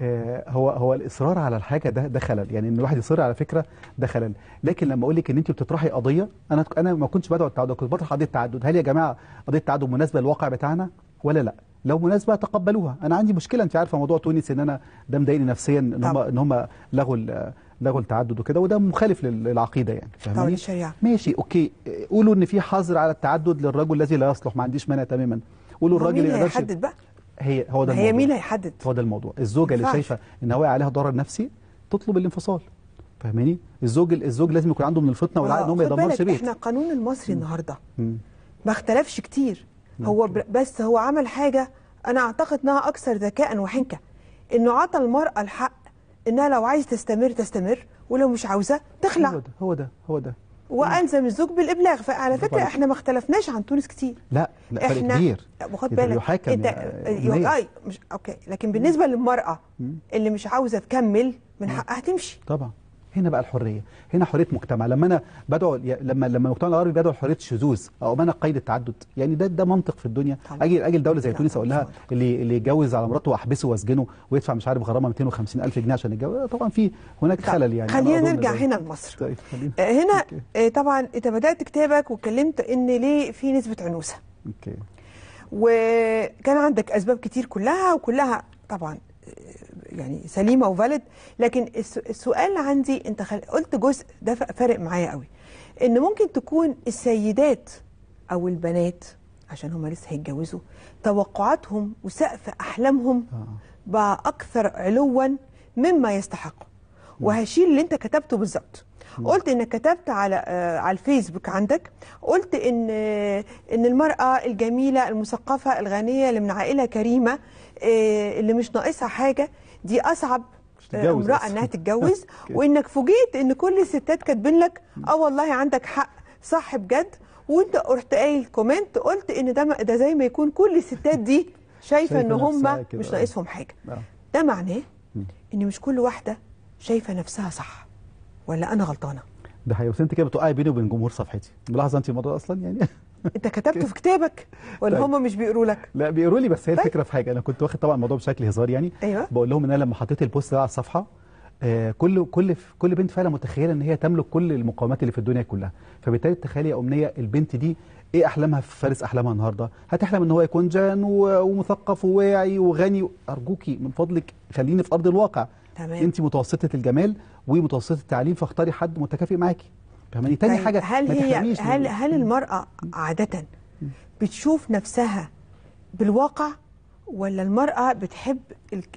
آه، هو هو الاصرار على الحاجه ده ده خلل يعني ان الواحد يصر على فكره ده خلل لكن لما اقول لك ان انت بتطرحي قضيه انا انا ما كنتش بدعو التعدد كنت بطرح قضيه التعدد هل يا جماعه قضيه التعدد مناسبه للواقع بتاعنا ولا لا لو مناسبه تقبلوها انا عندي مشكله انت عارفه موضوع تونس ان انا ده مضايقني نفسيا ان هم ان هم لغوا لغوا التعدد وكده وده مخالف للعقيده يعني فاهماني ماشي اوكي قولوا ان في حظر على التعدد للرجل الذي لا يصلح ما عنديش مانع تماما قولوا الراجل اللي يقدرش يحدد بقى هي هو ده هي مين هيحدد هو ده الموضوع الزوجه اللي شايفه ان هو عليها ضرر نفسي تطلب الانفصال فاهماني الزوج الزوج لازم يكون عنده من الفطنه والعقل ان هو ما يدمرش بيت احنا القانون المصري النهارده ما اختلفش كتير هو بس هو عمل حاجه انا اعتقد انها اكثر ذكاء وحنكه انه عطى المراه الحق انها لو عايز تستمر تستمر ولو مش عاوزه تخلع هو ده هو ده هو ده والزم الزوج بالابلاغ فعلى فكره احنا ما اختلفناش عن تونس كتير لا لا احنا كبير واخد بالك يحاكم انت آه، اي مش اوكي لكن بالنسبه للمراه اللي مش عاوزه تكمل من حقها تمشي طبعا هنا بقى الحريه هنا حريه مجتمع لما انا بدعو لما لما المجتمع العربي بدعو حرية الشذوذ او أنا قيد التعدد يعني ده ده منطق في الدنيا اجي اجي دولة زي تونس اقول لها اللي اللي يتجوز على مراته واحبسه واسجنه ويدفع مش عارف غرامه 250 الف جنيه عشان يتجوز طبعا في هناك خلل يعني خلينا نرجع هنا لمصر طيب آه، هنا آه، طبعا انت بدات كتابك واتكلمت ان ليه في نسبه عنوسه اوكي وكان عندك اسباب كتير كلها وكلها طبعا آه، يعني سليمه وفاليد لكن السؤال عندي انت قلت جزء ده فارق معايا قوي ان ممكن تكون السيدات او البنات عشان هم لسه هيتجوزوا توقعاتهم وسقف احلامهم آه. بقى اكثر علوا مما يستحق وهشيل اللي انت كتبته بالظبط قلت انك كتبت على آه على الفيسبوك عندك قلت ان آه ان المراه الجميله المثقفه الغنيه اللي من عائله كريمه آه اللي مش ناقصها حاجه دي اصعب آه، امراه انها تتجوز وانك فوجئت ان كل الستات كاتبين لك اه والله عندك حق صح بجد وانت قلت قايل كومنت قلت ان ده ده زي ما يكون كل الستات دي شايفه ان هم مش ناقصهم حاجه آه. آه. ده معناه ان مش كل واحده شايفه نفسها صح ولا انا غلطانه ده حقيقي انت كده بتوقعي بيني وبين جمهور صفحتي ملاحظه انت الموضوع اصلا يعني انت كتبته في كتابك ولا طيب. هم مش بيقروا لك لا بيقروا لي بس هي الفكره طيب. في حاجه انا كنت واخد طبعا الموضوع بشكل هزار يعني أيوة. بقول لهم ان انا لما حطيت البوست ده على الصفحه آه كل كل كل بنت فعلا متخيله ان هي تملك كل المقومات اللي في الدنيا كلها فبالتالي تخيلي يا امنيه البنت دي ايه احلامها في فارس احلامها النهارده هتحلم ان هو يكون جان ومثقف وواعي وغني ارجوكي من فضلك خليني في ارض الواقع تمام انت متوسطه الجمال ومتوسطه التعليم فاختاري حد متكافئ معاكي فهماني تاني طيب، حاجه هل هي هل هل المراه عاده بتشوف نفسها بالواقع ولا المراه بتحب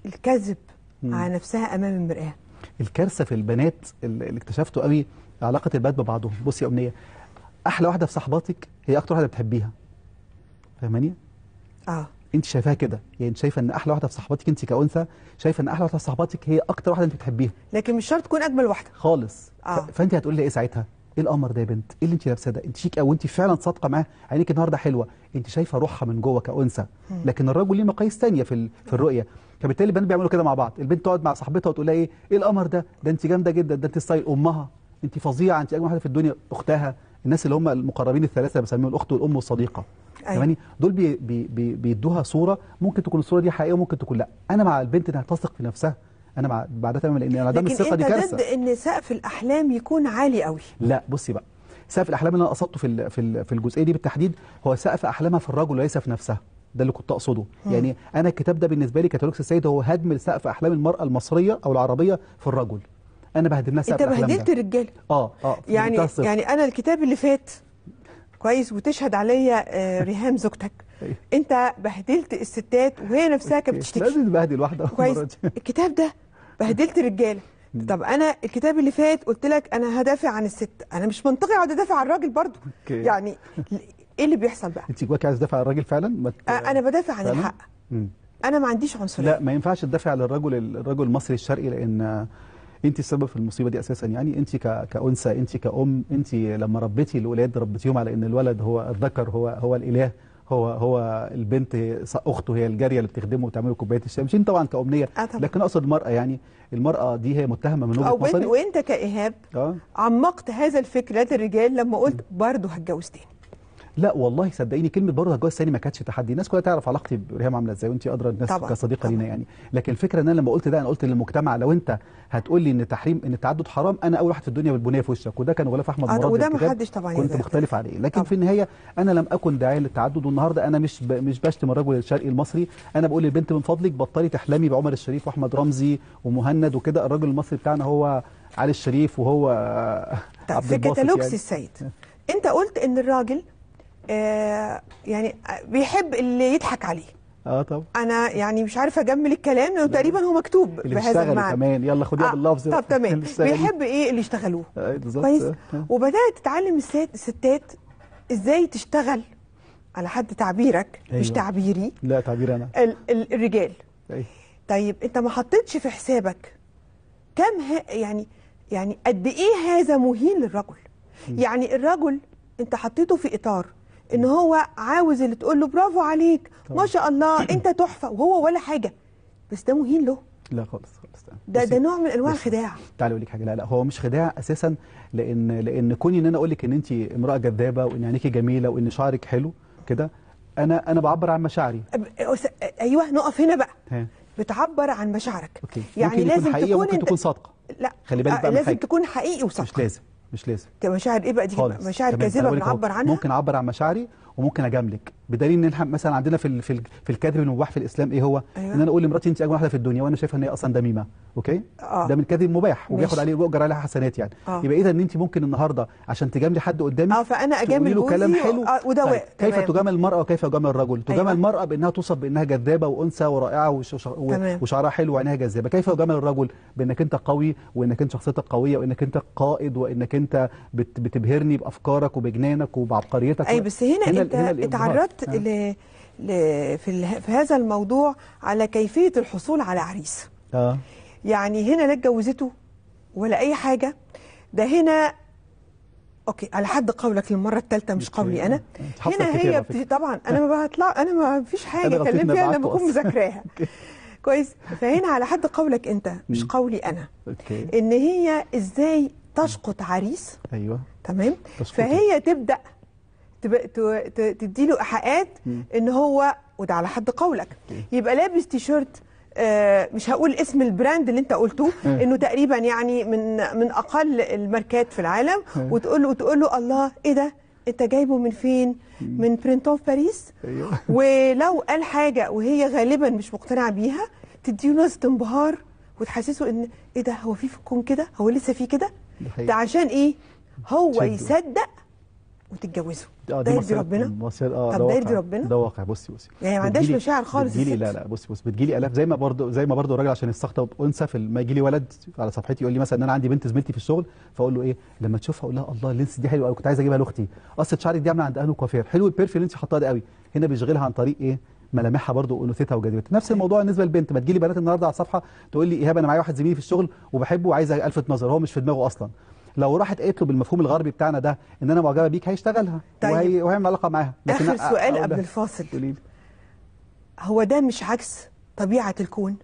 الكذب على نفسها امام المراه الكارثه في البنات اللي اكتشفته قوي علاقه البنات ببعضهم بصي يا امنيه احلى واحده في صحباتك هي اكتر واحده بتحبيها فهماني؟ اه انت شايفاها كده يعني شايفه ان احلى واحده في صحباتك انت كانثى شايفه ان احلى واحده في صحباتك هي اكتر واحده انت بتحبيها لكن مش شرط تكون اجمل واحده خالص آه. فانت هتقولي ايه ساعتها ايه القمر ده يا بنت ايه اللي انت لابسه ده انت شيك قوي انت فعلا صادقه معاه عينيك النهارده حلوه انت شايفه روحها من جوه كانثى لكن الرجل ليه مقاييس ثانيه في في الرؤيه فبالتالي البنات بيعملوا كده مع بعض البنت تقعد مع صاحبتها وتقول لها ايه ايه القمر ده ده انت جامده جدا ده انت ستايل امها انت فظيعه انت اجمل واحده في الدنيا اختها الناس اللي هم المقربين الثلاثه بسميهم الاخت والام والصديقه أيوة. فاهماني أيوة. دول بي بي بي بيدوها صوره ممكن تكون الصوره دي حقيقيه وممكن تكون لا انا مع البنت انها تثق في نفسها انا بعد تمام لان عدم الثقه دي كارثه ضد ان سقف الاحلام يكون عالي قوي لا بصي بقى سقف الاحلام اللي انا قصدته في في في الجزئيه دي بالتحديد هو سقف احلامها في الرجل وليس في نفسها ده اللي كنت اقصده يعني انا الكتاب ده بالنسبه لي كتالوجس السيد هو هدم سقف احلام المراه المصريه او العربيه في الرجل انا بهدمها سقف الاحلام انت بهدلت الرجاله اه اه يعني يعني انا الكتاب اللي فات كويس وتشهد عليا آه، ريهام زوجتك أيوة. انت بهدلت الستات وهي نفسها كانت بتشتكي لازم تبهدل واحده كويس الكتاب ده بهدلت رجاله طب انا الكتاب اللي فات قلت لك انا هدافع عن الست انا مش منطقي اقعد ادافع عن الراجل برضه يعني ايه اللي بيحصل بقى انت جواك عايز تدافع عن الراجل فعلا مت... انا بدافع عن الحق انا ما عنديش عنصريه لا ما ينفعش تدافع عن الرجل الرجل المصري الشرقي لان انت السبب في المصيبه دي اساسا يعني انت كانثى انت كام انت لما ربيتي الاولاد ربيتيهم على ان الولد هو الذكر هو هو الاله هو هو البنت اخته هي الجاريه اللي بتخدمه وتعمل كوبايه الشاي مش طبعا كامنيه آه، لكن اقصد المراه يعني المراه دي هي متهمه من وجهه نظري وانت كايهاب آه. عمقت هذا الفكر لدى الرجال لما قلت برضه هتجوز تاني لا والله صدقيني كلمه برضه الجواز الثاني ما كانتش تحدي الناس كلها تعرف علاقتي بريهام عامله ازاي وانت ادرى الناس طبعًا كصديقه لينا يعني لكن الفكره ان انا لما قلت ده انا قلت للمجتمع لو انت هتقول لي ان تحريم ان التعدد حرام انا اول واحد في الدنيا بالبنيه في وشك وده كان غلاف احمد مراد وده ما حدش طبعا كنت مختلف عليه لكن طبعًا في النهايه انا لم اكن داعي للتعدد والنهارده انا مش ب... مش بشتم الرجل الشرقي المصري انا بقول للبنت من فضلك بطلي تحلمي بعمر الشريف واحمد رمزي ومهند وكده الرجل المصري بتاعنا هو علي الشريف وهو طيب، عبد في يعني. السيد انت قلت ان الراجل آه، يعني آه، بيحب اللي يضحك عليه اه طبعا انا يعني مش عارفه اجمل الكلام لانه تقريبا هو مكتوب اللي بهذا المعنى كمان يلا خديها آه باللفظ طب تمام بيحب ايه اللي يشتغلوه آه إيه، كويس آه. وبدات تتعلم الستات ازاي تشتغل على حد تعبيرك أيوة. مش تعبيري لا تعبير انا ال ال الرجال أيوة. طيب انت ما حطيتش في حسابك كم يعني يعني قد ايه هذا مهين للرجل م. يعني الرجل انت حطيته في اطار ان هو عاوز اللي تقول له برافو عليك ما شاء الله انت تحفه وهو ولا حاجه بس ده مهين له لا خالص خالص ده ده نوع من انواع الخداع تعالي اقول لك حاجه لا لا هو مش خداع اساسا لان لان كوني ان انا اقول لك ان انت امراه جذابه وان عينيكي جميله وان شعرك حلو كده انا انا بعبر عن مشاعري ايوه نقف هنا بقى ها. بتعبر عن مشاعرك أوكي. يعني ممكن لازم تكون ممكن تكون صادقه لا خلي بالك آه، بقى لازم حاجة. تكون حقيقي وصادق مش لازم مش لازم مشاعر ايه بقى دي مشاعر كاذبه بنعبر عنها ممكن اعبر عن مشاعري وممكن اجاملك بدليل ان احنا مثلا عندنا في في, في الكذب المباح في الاسلام ايه هو أيوة. ان انا اقول لمراتي انت اجمل واحده في الدنيا وانا شايفها ان هي اصلا دميمه اوكي آه. ده من الكذب مباح وبياخد عليه ويؤجر عليها حسنات يعني آه. يبقى اذا إيه ان انت ممكن النهارده عشان تجاملي حد قدامي اه فانا اجامل له كلام حلو آه وده طيب. كيف تجامل المراه وكيف تجامل الرجل تجامل أيوة. المراه بانها توصف بانها جذابه وانثى ورائعه وشعرها حلو وعينها جذابه كيف تجامل الرجل بانك انت قوي وانك انت شخصيتك قويه وانك انت قائد وانك انت بتبهرني بافكارك وبجنانك وبعبقريتك اي بس هنا, هنا انت اتعرضت نعم. ل... ل... في, ال... في هذا الموضوع على كيفيه الحصول على عريس اه يعني هنا لا اتجوزته ولا اي حاجه ده هنا اوكي على حد قولك للمره الثالثه مش قولي انا هنا هي بت... طبعا انا ما بطلع انا ما فيش حاجه اتكلم فيها لما بكون مذاكراها كويس فهنا على حد قولك انت مش قولي انا أوكي. ان هي ازاي تشقط عريس ايوه تمام فهي إيه؟ تبدا تديله ايحاءات ان هو وده على حد قولك يبقى لابس تيشيرت آه، مش هقول اسم البراند اللي انت قلته انه تقريبا يعني من من اقل الماركات في العالم وتقول له وتقول له الله ايه ده انت جايبه من فين من برنت اوف باريس ولو قال حاجه وهي غالبا مش مقتنعه بيها تديله نظره انبهار وتحسسه ان ايه ده هو في في الكون كده هو لسه في كده ده عشان ايه هو يصدق وتتجوزوا ده آه، يرضي ربنا اه طب ده يرضي ربنا ده واقع بصي بصي يعني ما عندهاش مشاعر خالص بتجيلي لا لا بصي بصي بتجيلي الاف زي ما برضه زي ما برضه الراجل عشان يستقطب انثى في ما يجي لي ولد على صفحتي يقول لي مثلا ان انا عندي بنت زميلتي في الشغل فاقول له ايه لما تشوفها اقول لها الله اللينس دي حلوه قوي كنت عايز اجيبها لاختي قصه شعرك دي عامله عند اهله كوافير حلو البيرفي اللي انت حطاها ده قوي هنا بيشغلها عن طريق ايه ملامحها برضه انوثتها وجاذبتها، نفس الموضوع بالنسبه للبنت ما تجيلي بنات النهارده على الصفحه تقول لي ايهاب انا معايا واحد زميلي في الشغل وبحبه وعايز الفت نظر هو مش في دماغه اصلا لو راحت قالت له بالمفهوم الغربي بتاعنا ده ان انا معجبه بيك هيشتغلها طيب. وهي وهي علاقه معاها اخر سؤال قبل الفاصل قليل. هو ده مش عكس طبيعه الكون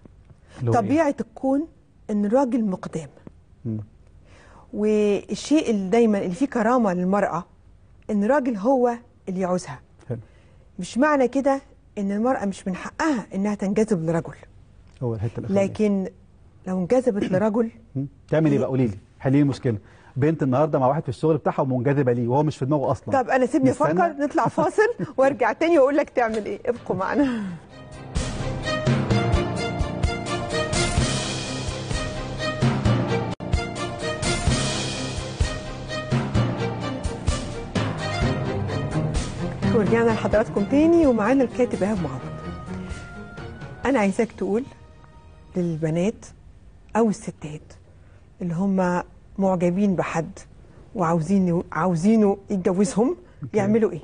إيه؟ طبيعه إيه؟ الكون ان الراجل مقدام والشيء اللي دايما اللي فيه كرامه للمراه ان الراجل هو اللي يعوزها حلو. مش معنى كده ان المراه مش من حقها انها تنجذب لرجل هو الحته الاخيره لكن لو انجذبت لرجل تعمل ايه بقى قولي لي حلي المشكله بنت النهارده مع واحد في الشغل بتاعها ومنجذبه ليه وهو مش في دماغه اصلا طب انا سيبني افكر نطلع فاصل وارجع تاني واقول لك تعمل ايه ابقوا معنا ورجعنا لحضراتكم تاني ومعانا الكاتب ايهاب معوض. انا عايزاك تقول للبنات او الستات اللي هم معجبين بحد وعاوزين عاوزينه يتجوزهم يعملوا ايه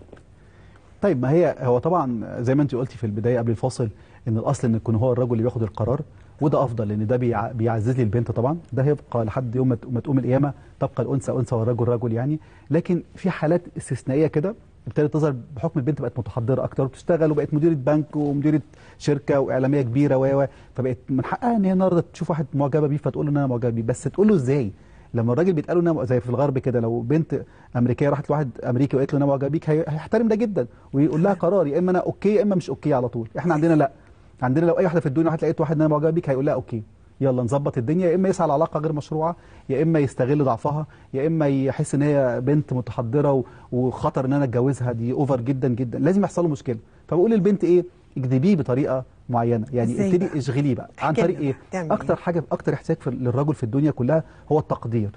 طيب ما هي هو طبعا زي ما انت قلتي في البدايه قبل الفاصل ان الاصل ان يكون هو الرجل اللي بياخد القرار وده افضل لان ده بيعزز لي البنت طبعا ده هيبقى لحد يوم ما تقوم القيامه تبقى الانثى انثى والرجل رجل يعني لكن في حالات استثنائيه كده ابتدت تظهر بحكم البنت بقت متحضره اكتر وبتشتغل وبقت مديره بنك ومديره شركه واعلاميه كبيره و فبقت من حقها ان هي النهارده تشوف واحد معجبه بيه فتقول له ان انا معجبه بيه بس تقول له ازاي؟ لما الراجل بيتقال له زي في الغرب كده لو بنت امريكيه راحت لواحد امريكي وقالت له انا معجب بيك هيحترم ده جدا ويقول لها قرار يا اما انا اوكي يا اما مش اوكي على طول احنا عندنا لا عندنا لو اي واحده في الدنيا راحت لقيت واحد انا معجب بيك هيقول لها اوكي يلا نظبط الدنيا يا اما يسعى لعلاقه غير مشروعه يا اما يستغل ضعفها يا اما يحس ان هي بنت متحضره وخطر ان انا اتجوزها دي اوفر جدا جدا لازم يحصل له مشكله فبقول للبنت ايه اكذبيه بطريقه معينه يعني ابتدي اشغليه بقى عن طريق إيه؟, ايه اكتر حاجه اكتر احتياج للرجل في الدنيا كلها هو التقدير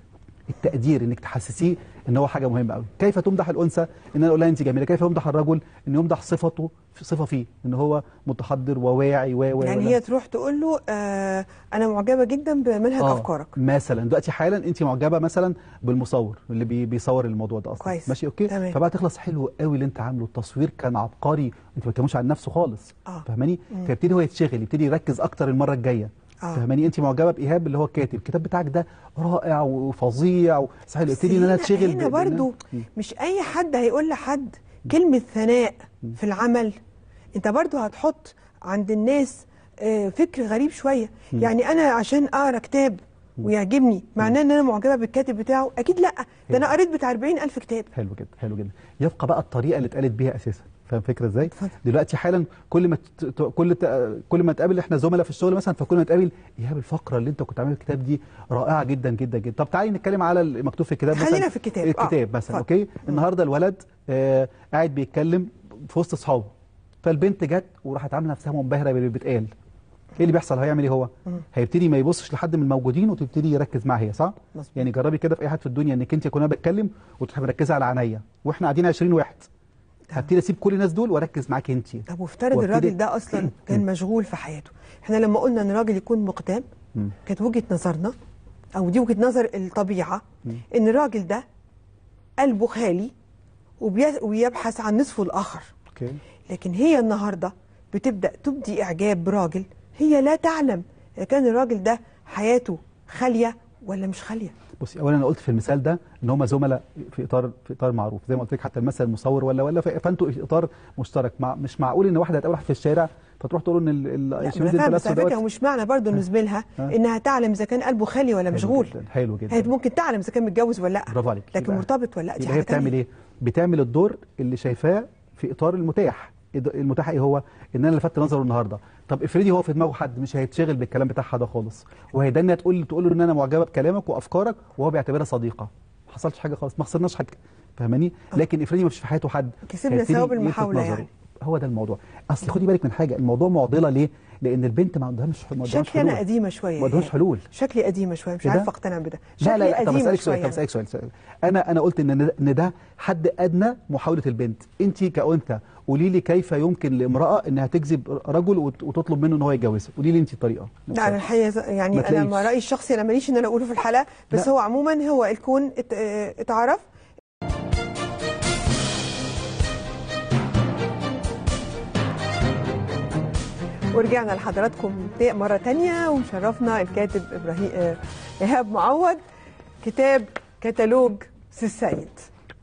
التقدير انك تحسسيه ان هو حاجه مهمه قوي كيف تمدح الانثى ان انا اقول لها انت جميله كيف يمدح الرجل ان يمدح صفته في صفه فيه ان هو متحضر وواعي و و يعني هي تروح تقول له آه انا معجبه جدا بمنهج آه افكارك مثلا دلوقتي حالا انت معجبه مثلا بالمصور اللي بي بيصور الموضوع ده اصلا كويس. ماشي اوكي تمام. فبقى تخلص حلو قوي اللي انت عامله التصوير كان عبقري انت ما بتتكلموش عن نفسه خالص آه. فاهماني فيبتدي هو يتشغل يبتدي يركز اكتر المره الجايه آه. فهماني انت معجبه بايهاب اللي هو الكاتب الكتاب بتاعك ده رائع وفظيع صحيح قلت لي ان انا اتشغل هنا برضه مش اي حد هيقول لحد كلمه ثناء في العمل انت برضه هتحط عند الناس آه، فكر غريب شويه يعني انا عشان اقرا كتاب ويعجبني معناه ان انا معجبه بالكاتب بتاعه اكيد لا ده انا قريت بتاع 40000 كتاب حلو جدا حلو جدا يبقى بقى الطريقه اللي اتقالت بيها اساسا فاهم الفكره ازاي دلوقتي حالا كل ما ت... كل ت... كل ما تقابل احنا زملاء في الشغل مثلا فكل ما تقابل ايهاب الفقره اللي انت كنت عامل الكتاب دي رائعه جدا جدا جدا طب تعالي نتكلم على المكتوب في الكتاب مثلا خلينا في الكتاب آه، الكتاب آه. مثلا فضل. اوكي النهارده الولد آه قاعد بيتكلم في وسط اصحابه فالبنت جت وراحت عامله نفسها منبهره باللي بيتقال ايه اللي بيحصل هيعمل ايه هو هيبتدي ما يبصش لحد من الموجودين وتبتدي يركز معاها هي صح مصبوع. يعني جربي كده في اي حد في الدنيا انك انت تكوني بتكلم وتروحي مركزه على عينيا واحنا قاعدين 20 واحد هبتدي اسيب كل الناس دول واركز معاك انت طب وافترض الراجل ده اصلا كان مشغول في حياته احنا لما قلنا ان الراجل يكون مقدام كانت وجهه نظرنا او دي وجهه نظر الطبيعه ان الراجل ده قلبه خالي وبيبحث عن نصفه الاخر لكن هي النهارده بتبدا تبدي اعجاب براجل هي لا تعلم اذا كان الراجل ده حياته خاليه ولا مش خاليه بصي اولا انا قلت في المثال ده ان هم زملاء في اطار في اطار معروف زي ما قلت لك حتى المثل المصور ولا ولا فانتوا في اطار مشترك مع مش معقول ان واحده هتقابل واحد في الشارع فتروح تقول ان الشميز البلاستيك على فكره ومش معنى برضه ان زميلها انها تعلم اذا كان قلبه خالي ولا مشغول حلو جدا, حلو جدا. هي ممكن تعلم اذا كان متجوز ولا لا برافو عليك لكن مرتبط ولا لا دي هي بتعمل ايه بتعمل الدور اللي شايفاه في اطار المتاح المتاح ايه هو ان انا لفت نظره النهارده طب افرضي هو في دماغه حد مش هيتشغل بالكلام بتاعها ده خالص وهيدني تقول تقول له ان انا معجبه بكلامك وافكارك وهو بيعتبرها صديقه ما حصلش حاجه خالص ما خسرناش حاجه فهماني آه. لكن افرضي ما فيش في حياته حد كسبنا ثواب المحاوله يعني هو ده الموضوع اصل خدي بالك من حاجه الموضوع معضله ليه لان البنت ما عندهاش ما عندهاش شكلي انا قديمه شويه ما عندهاش حلول شكلي قديمه شويه مش إيه عارفه اقتنع بده شكلي لا لا طب اسالك سؤال طب اسالك سؤال انا انا قلت ان ان ده حد ادنى محاوله البنت انت كأنثى قولي لي كيف يمكن لامراه انها تجذب رجل وتطلب منه ان هو يتجوزها قولي لي انت الطريقه لا انا الحقيقه يعني انا رايي الشخصي انا ماليش ان انا اقوله في الحلقه بس لا. هو عموما هو الكون اتعرف ورجعنا لحضراتكم مرة تانية وشرفنا الكاتب إبراهيم آه، إيهاب معوض كتاب كتالوج سي السيد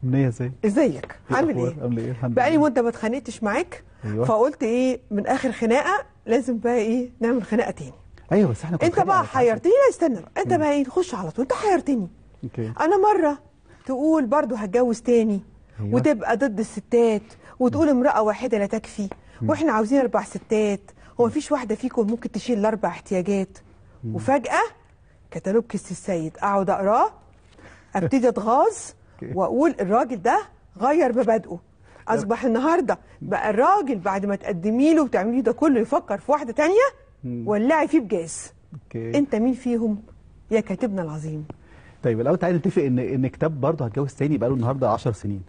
منية ازاي؟ ازيك؟ إيه عامل ايه؟ عامل ايه؟ بقالي مدة ما اتخانقتش معاك أيوة. فقلت ايه من آخر خناقة لازم بقى ايه نعمل خناقة تاني ايوه بس احنا كنا انت بقى حيرتني لا استنى انت بقى ايه نخش على طول انت حيرتني اوكي انا مرة تقول برضو هتجوز تاني أيوة. وتبقى ضد الستات وتقول امرأة واحدة لا تكفي واحنا عاوزين اربع ستات هو مفيش واحده فيكم ممكن تشيل الاربع احتياجات وفجاه كتالوج كيس السيد اقعد اقراه ابتدي اتغاظ واقول الراجل ده غير مبادئه اصبح النهارده بقى الراجل بعد ما تقدمي له وتعملي ده كله يفكر في واحده تانية ولعي فيه بجاز انت مين فيهم يا كاتبنا العظيم طيب الاول تعالى نتفق ان ان كتاب برضه هتجوز تاني بقاله النهارده 10 سنين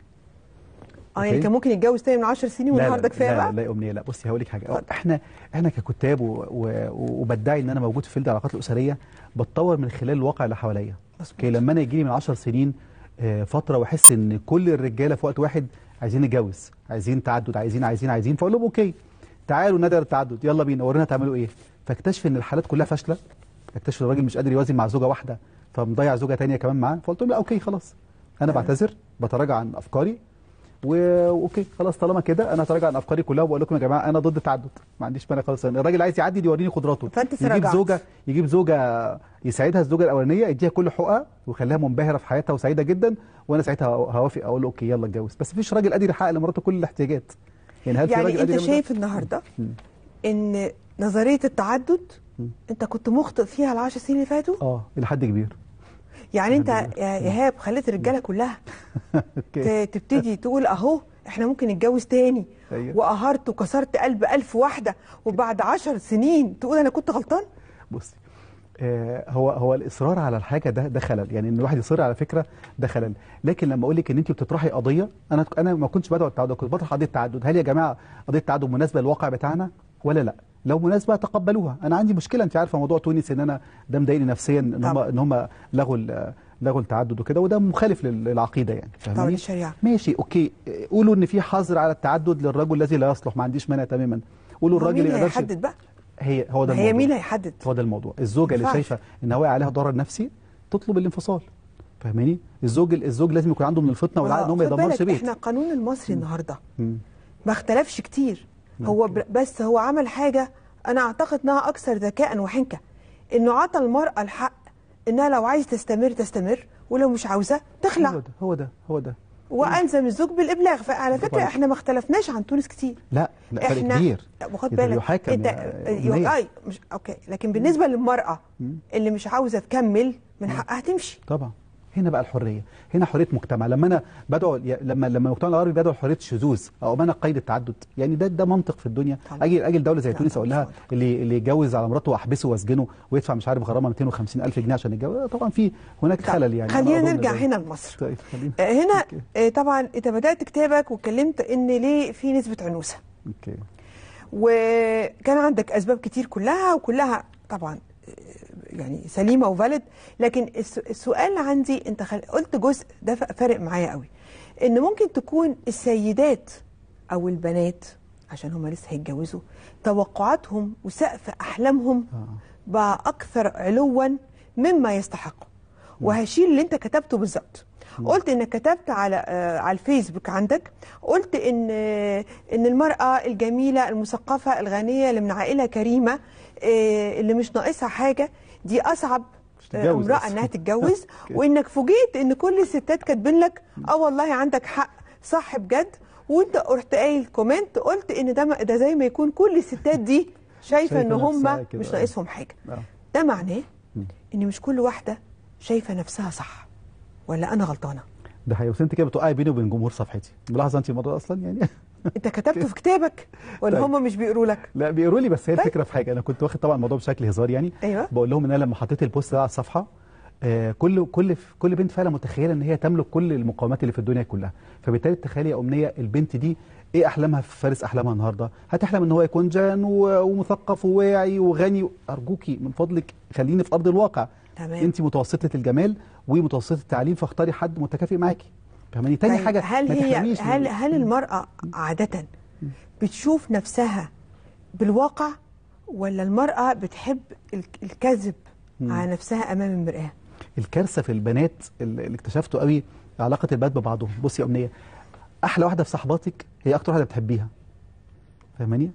اه يعني كان ممكن يتجوز تاني من 10 سنين والنهارده كفايه بقى لا لا امنيه لا بصي هقول لك حاجه احنا احنا ككتاب وبدعي ان انا موجود في فيلد العلاقات الاسريه بتطور من خلال الواقع اللي حواليا اوكي لما انا يجي لي من 10 سنين آه، فتره واحس ان كل الرجاله في وقت واحد عايزين نتجوز عايزين تعدد عايزين عايزين عايزين فاقول لهم اوكي تعالوا نادر التعدد يلا بينا ورينا تعملوا ايه فاكتشف ان الحالات كلها فاشله اكتشف ان الراجل مش قادر يوازن مع زوجه واحده فمضيع زوجه ثانيه كمان معاه فقلت لهم لا اوكي خلاص انا بعتذر بتراجع عن افكاري واوكي خلاص طالما كده انا هتراجع عن افكاري كلها وبقول لكم يا جماعه انا ضد التعدد ما عنديش مانع خالص الراجل عايز يعدي يوريني قدراته يجيب زوجه يجيب زوجه يساعدها الزوجه الاولانيه يديها كل حقها ويخليها منبهره في حياتها وسعيده جدا وانا ساعتها هوافق اقول له اوكي يلا اتجوز بس مفيش راجل قادر يحقق لمراته كل الاحتياجات يعني هل يعني انت شايف النهارده ان نظريه التعدد انت كنت مخطئ فيها العشر سنين اللي فاتوا اه الى حد كبير يعني انت يا ايهاب خليت الرجاله كلها تبتدي تقول اهو احنا ممكن نتجوز تاني أيوة. وقهرت وكسرت قلب ألف واحدة وبعد عشر سنين تقول أنا كنت غلطان بصي آه هو هو الاصرار على الحاجه ده ده خلل يعني ان الواحد يصر على فكره ده خلل لكن لما اقول لك ان انت بتطرحي قضيه انا انا ما كنتش بدعو التعدد كنت بطرح قضيه التعدد هل يا جماعه قضيه التعدد مناسبه للواقع بتاعنا ولا لا لو مناسبه تقبلوها انا عندي مشكله انت عارفه موضوع تونس ان انا ده مضايقني نفسيا ان هم ان هم لغوا لغوا التعدد وكده وده مخالف للعقيده يعني فاهماني ماشي اوكي قولوا ان في حظر على التعدد للرجل الذي لا يصلح ما عنديش مانع تماما قولوا الراجل اللي هيحدد بقى هي هو ده الموضوع هي مين هيحدد هو ده الموضوع الزوجه اللي شايفه ان هو عليها ضرر نفسي تطلب الانفصال فاهماني الزوج الزوج لازم يكون عنده من الفطنه والعقل ان هو ما يدمرش بيت احنا القانون المصري النهارده ما اختلفش كتير هو بس هو عمل حاجه انا اعتقد انها اكثر ذكاء وحنكه انه عطى المراه الحق انها لو عايزه تستمر تستمر ولو مش عاوزه تخلع هو ده هو ده هو ده والزم الزوج بالابلاغ فعلى فكره احنا ما اختلفناش عن تونس كتير لا لا فرق كبير واخد بالك انت اي مش اوكي لكن بالنسبه للمراه اللي مش عاوزه تكمل من حقها تمشي طبعا هنا بقى الحرية هنا حرية مجتمع لما أنا بدعو لما لما المجتمع العربي بدعو حرية الشذوذ أو أنا قيد التعدد يعني ده ده منطق في الدنيا أجي أجي دولة زي تونس أقول لها اللي اللي يتجوز على مراته وأحبسه وأسجنه ويدفع مش عارف غرامة 250 ألف جنيه عشان يتجوز طبعا في هناك خلل يعني خلينا نرجع هنا لمصر طيب آه، هنا آه، طبعا أنت بدأت كتابك واتكلمت إن ليه في نسبة عنوسة أوكي وكان عندك أسباب كتير كلها وكلها طبعا آه، يعني سليمه وفاليد لكن السؤال عندي انت خل... قلت جزء ده فارق معايا قوي ان ممكن تكون السيدات او البنات عشان هم لسه هيتجوزوا توقعاتهم وسقف احلامهم آه. بقى اكثر علوا مما يستحقوا وهشيل اللي انت كتبته بالظبط قلت انك كتبت على آه، على الفيسبوك عندك قلت ان آه، ان المراه الجميله المثقفه الغنيه اللي من عائله كريمه اللي مش ناقصها حاجه دي اصعب آه، امراه انها تتجوز وانك فوجئت ان كل الستات كاتبين لك اه والله عندك حق صح بجد وانت قلت قايل كومنت قلت ان ده ده زي ما يكون كل الستات دي شايفه ان هم مش ناقصهم حاجه آه. ده معناه ان مش كل واحده شايفه نفسها صح ولا انا غلطانه ده حقيقي انت كده بتوقعي بيني وبين جمهور صفحتي ملاحظه انت الموضوع اصلا يعني انت كتبته في كتابك ولا طيب. هم مش بيقروا لك لا بيقروا لي بس هي طيب. الفكره في حاجه انا كنت واخد طبعا الموضوع بشكل هزار يعني أيوة. بقول لهم ان انا لما حطيت البوست ده على الصفحه آه كل كل كل بنت فعلا متخيله ان هي تملك كل المقومات اللي في الدنيا كلها فبالتالي تخيلي يا امنيه البنت دي ايه احلامها في فارس احلامها النهارده هتحلم ان هو يكون جان ومثقف وواعي وغني ارجوكي من فضلك خليني في ارض الواقع تمام انت متوسطه الجمال ومتوسطه التعليم فاختاري حد متكافئ معاكي فهماني تاني طيب، حاجه هل هي هل هل المراه عاده بتشوف نفسها بالواقع ولا المراه بتحب الكذب على نفسها امام المراه الكارثه في البنات اللي اكتشفته قوي علاقه البنات ببعضهم بصي يا امنيه احلى واحده في صحباتك هي اكتر واحده بتحبيها فهماني؟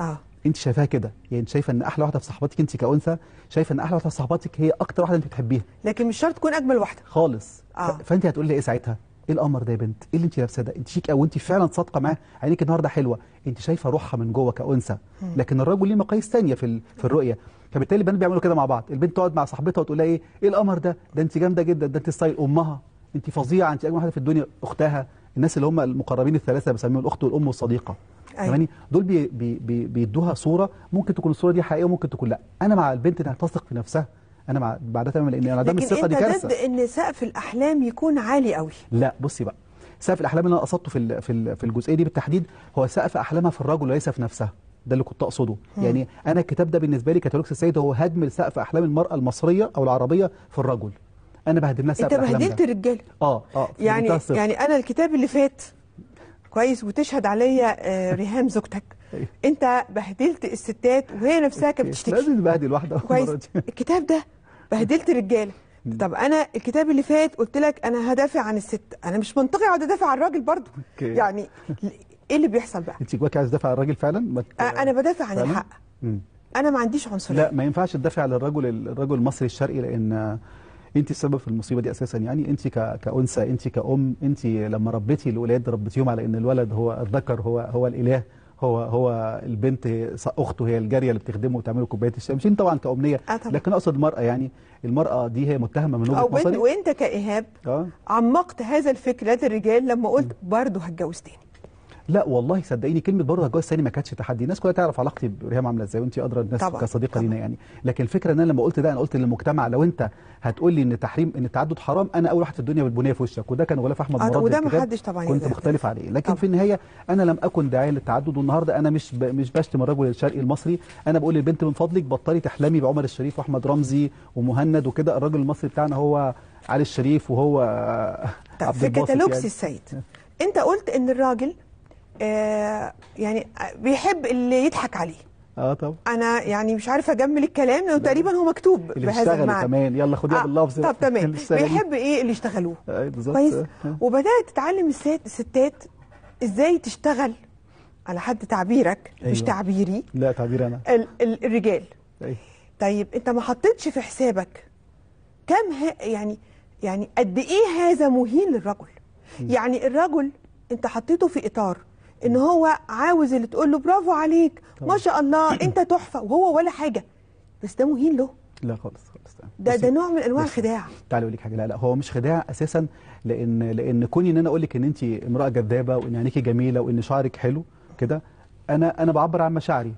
اه انت شايفاها كده يعني انت شايفه ان احلى واحده في صحباتك انت كانثى شايفه ان احلى واحده في صحباتك هي اكتر واحده انت بتحبيها لكن مش شرط تكون اجمل واحده خالص آه. فانت هتقولي ايه ساعتها ايه القمر ده يا بنت ايه اللي انت لابسه ده انت شيك قوي انت فعلا صادقه معاه عينيك النهارده حلوه انت شايفه روحها من جوه كانثى لكن الرجل ليه مقاييس ثانيه في في الرؤيه فبالتالي البنات بيعملوا كده مع بعض البنت تقعد مع صاحبتها وتقول لها ايه ايه القمر ده ده انت جامده جدا ده انت ستايل امها انت فظيعه انت اجمل واحده في الدنيا اختها الناس اللي هم المقربين الثلاثه بسميهم الاخت والام والصديقه يعني دول بي بي بيدوها صوره ممكن تكون الصوره دي حقيقيه وممكن تكون لا انا مع البنت انها تثق في نفسها انا بعد بعدها تماما لان عدم الثقه دي كارثه لكن انت ضد ان سقف الاحلام يكون عالي قوي لا بصي بقى سقف الاحلام اللي انا قصدته في في في الجزئيه دي بالتحديد هو سقف احلامها في الرجل وليس في نفسها ده اللي كنت اقصده هم. يعني انا الكتاب ده بالنسبه لي كاتالوجس السيد هو هدم سقف احلام المراه المصريه او العربيه في الرجل انا بهدم سقف احلامها انت بهدلت الرجاله اه اه يعني متصف. يعني انا الكتاب اللي فات كويس وتشهد عليا آه، ريهام زوجتك أيوه. انت بهدلت الستات وهي نفسها كانت بتشتكي لازم تبهدل واحده كويس الكتاب ده بهدلت رجاله طب انا الكتاب اللي فات قلت لك انا هدافع عن الست انا مش منطقي اقعد ادافع عن الراجل برضه يعني ايه اللي بيحصل بقى انت جواك عايز تدافع عن الراجل فعلا بت... انا بدافع عن فعلاً؟ الحق مم. انا ما عنديش عنصريه لا ما ينفعش تدافع عن الرجل الرجل المصري الشرقي لان انت السبب في المصيبه دي اساسا يعني انت كانثى انت كام انت لما ربيتي الاولاد ربيتيهم على ان الولد هو الذكر هو هو الاله هو هو البنت اخته هي الجاريه اللي بتخدمه وتعمل له كوبايه الشاي مش طبعا كامنيه آه، لكن اقصد المراه يعني المراه دي هي متهمه من وجهه نظري وانت كايهاب آه. عمقت هذا الفكر لدى الرجال لما قلت برضه هتجوز تاني لا والله صدقيني كلمه برضه الجواز الثاني ما كانتش تحدي الناس كلها تعرف علاقتي بريهام عامله ازاي وانت ادرى الناس طبعا. كصديقه لينا يعني لكن الفكره ان انا لما قلت ده انا قلت للمجتمع لو انت هتقول لي ان تحريم ان التعدد حرام انا اول واحد في الدنيا بالبنيه في وشك وده كان غلاف احمد مراد وده ما طبعا كنت مختلف عليه لكن طبعا. في النهايه انا لم اكن داعيه للتعدد والنهارده انا مش ب... مش بشتم الرجل الشرقي المصري انا بقول للبنت من فضلك بطلي تحلمي بعمر الشريف واحمد رمزي ومهند وكده الراجل المصري بتاعنا هو علي الشريف وهو طب في كتالوكس يعني. السيد انت قلت ان الراجل آه، يعني آه، بيحب اللي يضحك عليه اه طبعا انا يعني مش عارفه اجمل الكلام لانه نعم. تقريبا هو مكتوب بهذا المعنى كمان يلا خديها آه باللفظ طب تمام بيحب ايه اللي يشتغلوه آه، كويس آه. وبدات تتعلم الستات ازاي تشتغل على حد تعبيرك أيوة. مش تعبيري لا تعبير انا ال ال الرجال أيوة. طيب انت ما حطيتش في حسابك كم يعني يعني قد ايه هذا مهين للرجل يعني الرجل انت حطيته في اطار ان هو عاوز اللي تقول له برافو عليك طبعا. ما شاء الله انت تحفه وهو ولا حاجه بس ده مهين له لا خالص خالص ده ده نوع من انواع الخداع تعالى اقول لك حاجه لا لا هو مش خداع اساسا لان لان كوني ان انا اقول لك ان انت امراه جذابه وان عينيكي جميله وان شعرك حلو كده انا انا بعبر عن مشاعري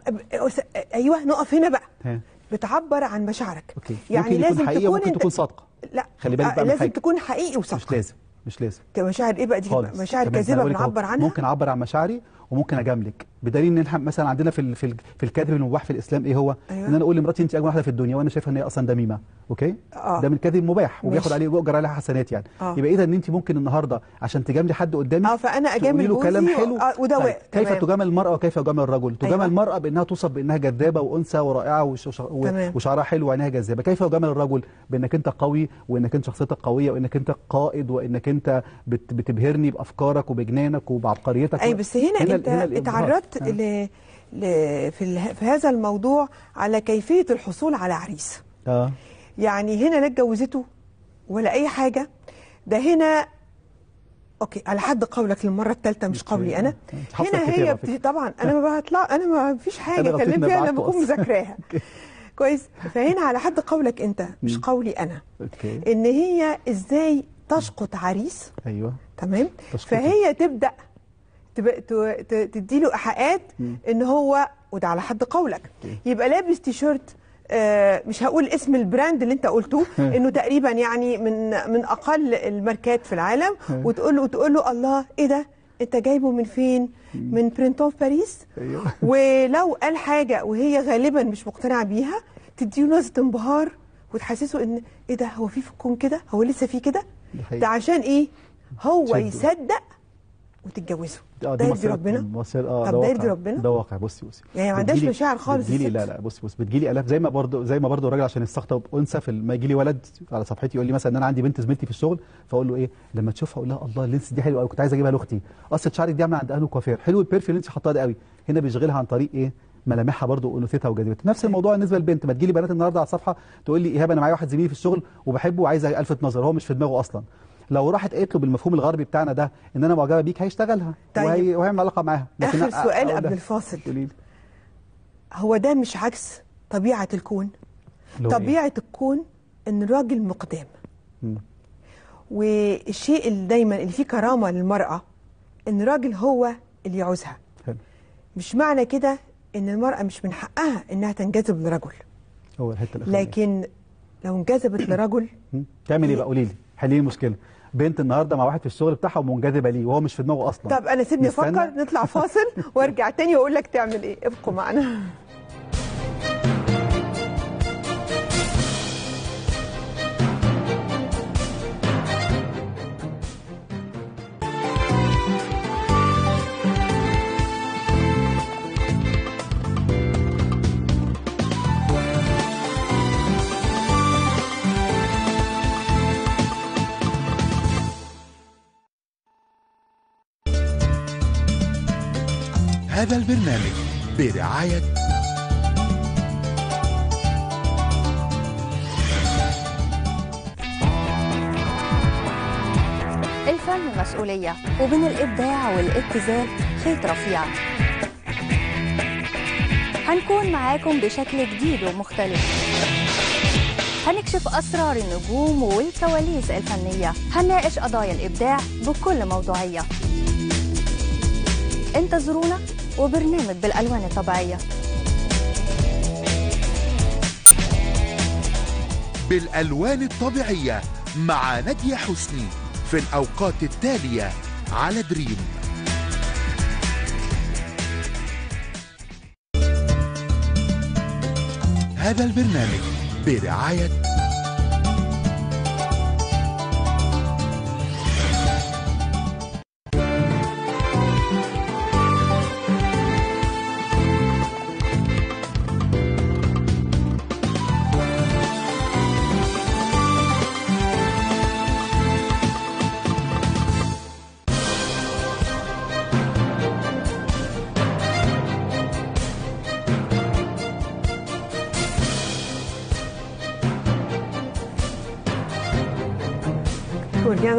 ايوه نقف هنا بقى ها. بتعبر عن مشاعرك أوكي. يعني ممكن لازم حقيقة تكون ممكن تكون صادقه لا خلي بالك آه، بقى لازم حاجة. تكون حقيقي وصادق مش لازم مش لازم كمشاعر ايه بقى دي مشاعر كاذبه بنعبر عنها ممكن اعبر عن مشاعري وممكن اجاملك بدليل ان احنا مثلا عندنا في في في الكذب المباح في الاسلام ايه هو أيوة. ان انا اقول لمراتي انت اجمل واحده في الدنيا وانا شايفها ان هي اصلا دميمه اوكي آه. ده من الكذب المباح وبياخد عليه واجر عليها حسنات يعني آه. يبقى اذا إيه ان انت ممكن النهارده عشان تجاملي حد قدامي اه فانا اجامل له كلام حلو و... آه وده طيب. كيف تجامل المراه وكيف يجامل الرجل أيوه. تجامل أيوة. المراه بانها توصف بانها جذابه وانثى ورائعه وش... وشعرها حلو وعينها جذابه كيف تجامل الرجل بانك انت قوي وانك انت شخصيتك قويه وانك انت قائد وانك انت بت... بتبهرني بافكارك وبجنانك وبعبقريتك اي بس هنا, هنا انت هنا اتعرضت نعم. ل... ل... في, ال... في هذا الموضوع على كيفيه الحصول على عريس اه يعني هنا لا اتجوزته ولا اي حاجه ده هنا اوكي على حد قولك للمره الثالثه مش قولي انا هنا هي بت... طبعا انا ما بطلع انا ما فيش حاجه اتكلم فيها انا بكون مذاكراها كويس فهنا على حد قولك انت مش قولي انا أوكي. ان هي ازاي تشقط عريس ايوه تمام فهي تبدا تديله ايحاءات ان هو وده على حد قولك يبقى لابس تيشيرت آه، مش هقول اسم البراند اللي انت قلته انه تقريبا يعني من من اقل الماركات في العالم وتقول له وتقول له الله ايه ده انت جايبه من فين من برنت اوف باريس ولو قال حاجه وهي غالبا مش مقتنع بيها تديه نظره انبهار وتحسسه ان ايه ده هو في في الكون كده هو لسه في كده ده عشان ايه هو يصدق وتتجوزه آه، ده يرضي ربنا مصير اه طب ده يرضي ربنا ده واقع بصي بصي يعني ما عندهاش مشاعر خالص بتجيلي لا لا بصي بصي بتجيلي الاف زي ما برضو زي ما برضو الراجل عشان يستقطب انثى في ما يجي لي ولد على صفحتي يقول لي مثلا ان انا عندي بنت زميلتي في الشغل فاقول له ايه لما تشوفها اقول لها الله اللينس دي حلوه قوي كنت عايز اجيبها لاختي قصه شعرك دي عامله عند اهل كوافير حلو البيرفيوم اللي انت حطاها ده قوي هنا بيشغلها عن طريق ايه ملامحها برضو انوثتها وجاذبيتها نفس طيب. الموضوع بالنسبه للبنت ما تجيلي بنات النهارده على الصفحه تقول لي ايهاب انا معايا واحد زميلي في الشغل وبحبه وعايز الفت نظر هو مش في دماغه اصلا لو راحت قالت له بالمفهوم الغربي بتاعنا ده ان انا معجبه بيك هيشتغلها طيب. وهي وهيعمل علاقه معاها لكن اخر سؤال قبل الفاصل قليل. هو ده مش عكس طبيعه الكون إيه؟ طبيعه إيه؟ الكون ان الراجل مقدام والشيء اللي دايما اللي فيه كرامه للمراه ان الراجل هو اللي يعوزها حلو. مش معنى كده ان المراه مش من حقها انها تنجذب لرجل هو الحته الاخيره لكن لو انجذبت لرجل تعمل ايه بقى قولي لي حلي المشكله بنت النهارده مع واحد في الشغل بتاعها ومنجذبه ليه وهو مش في دماغه اصلا طب انا سيبني افكر نطلع فاصل وارجع تاني واقول لك تعمل ايه ابقوا معانا هذا البرنامج برعاية الفن مسؤولية وبين الإبداع والابتذال خيط رفيع هنكون معاكم بشكل جديد ومختلف هنكشف أسرار النجوم والكواليس الفنية هنناقش قضايا الإبداع بكل موضوعية انتظرونا وبرنامج بالألوان الطبيعية بالألوان الطبيعية مع نادية حسني في الأوقات التالية على دريم هذا البرنامج برعاية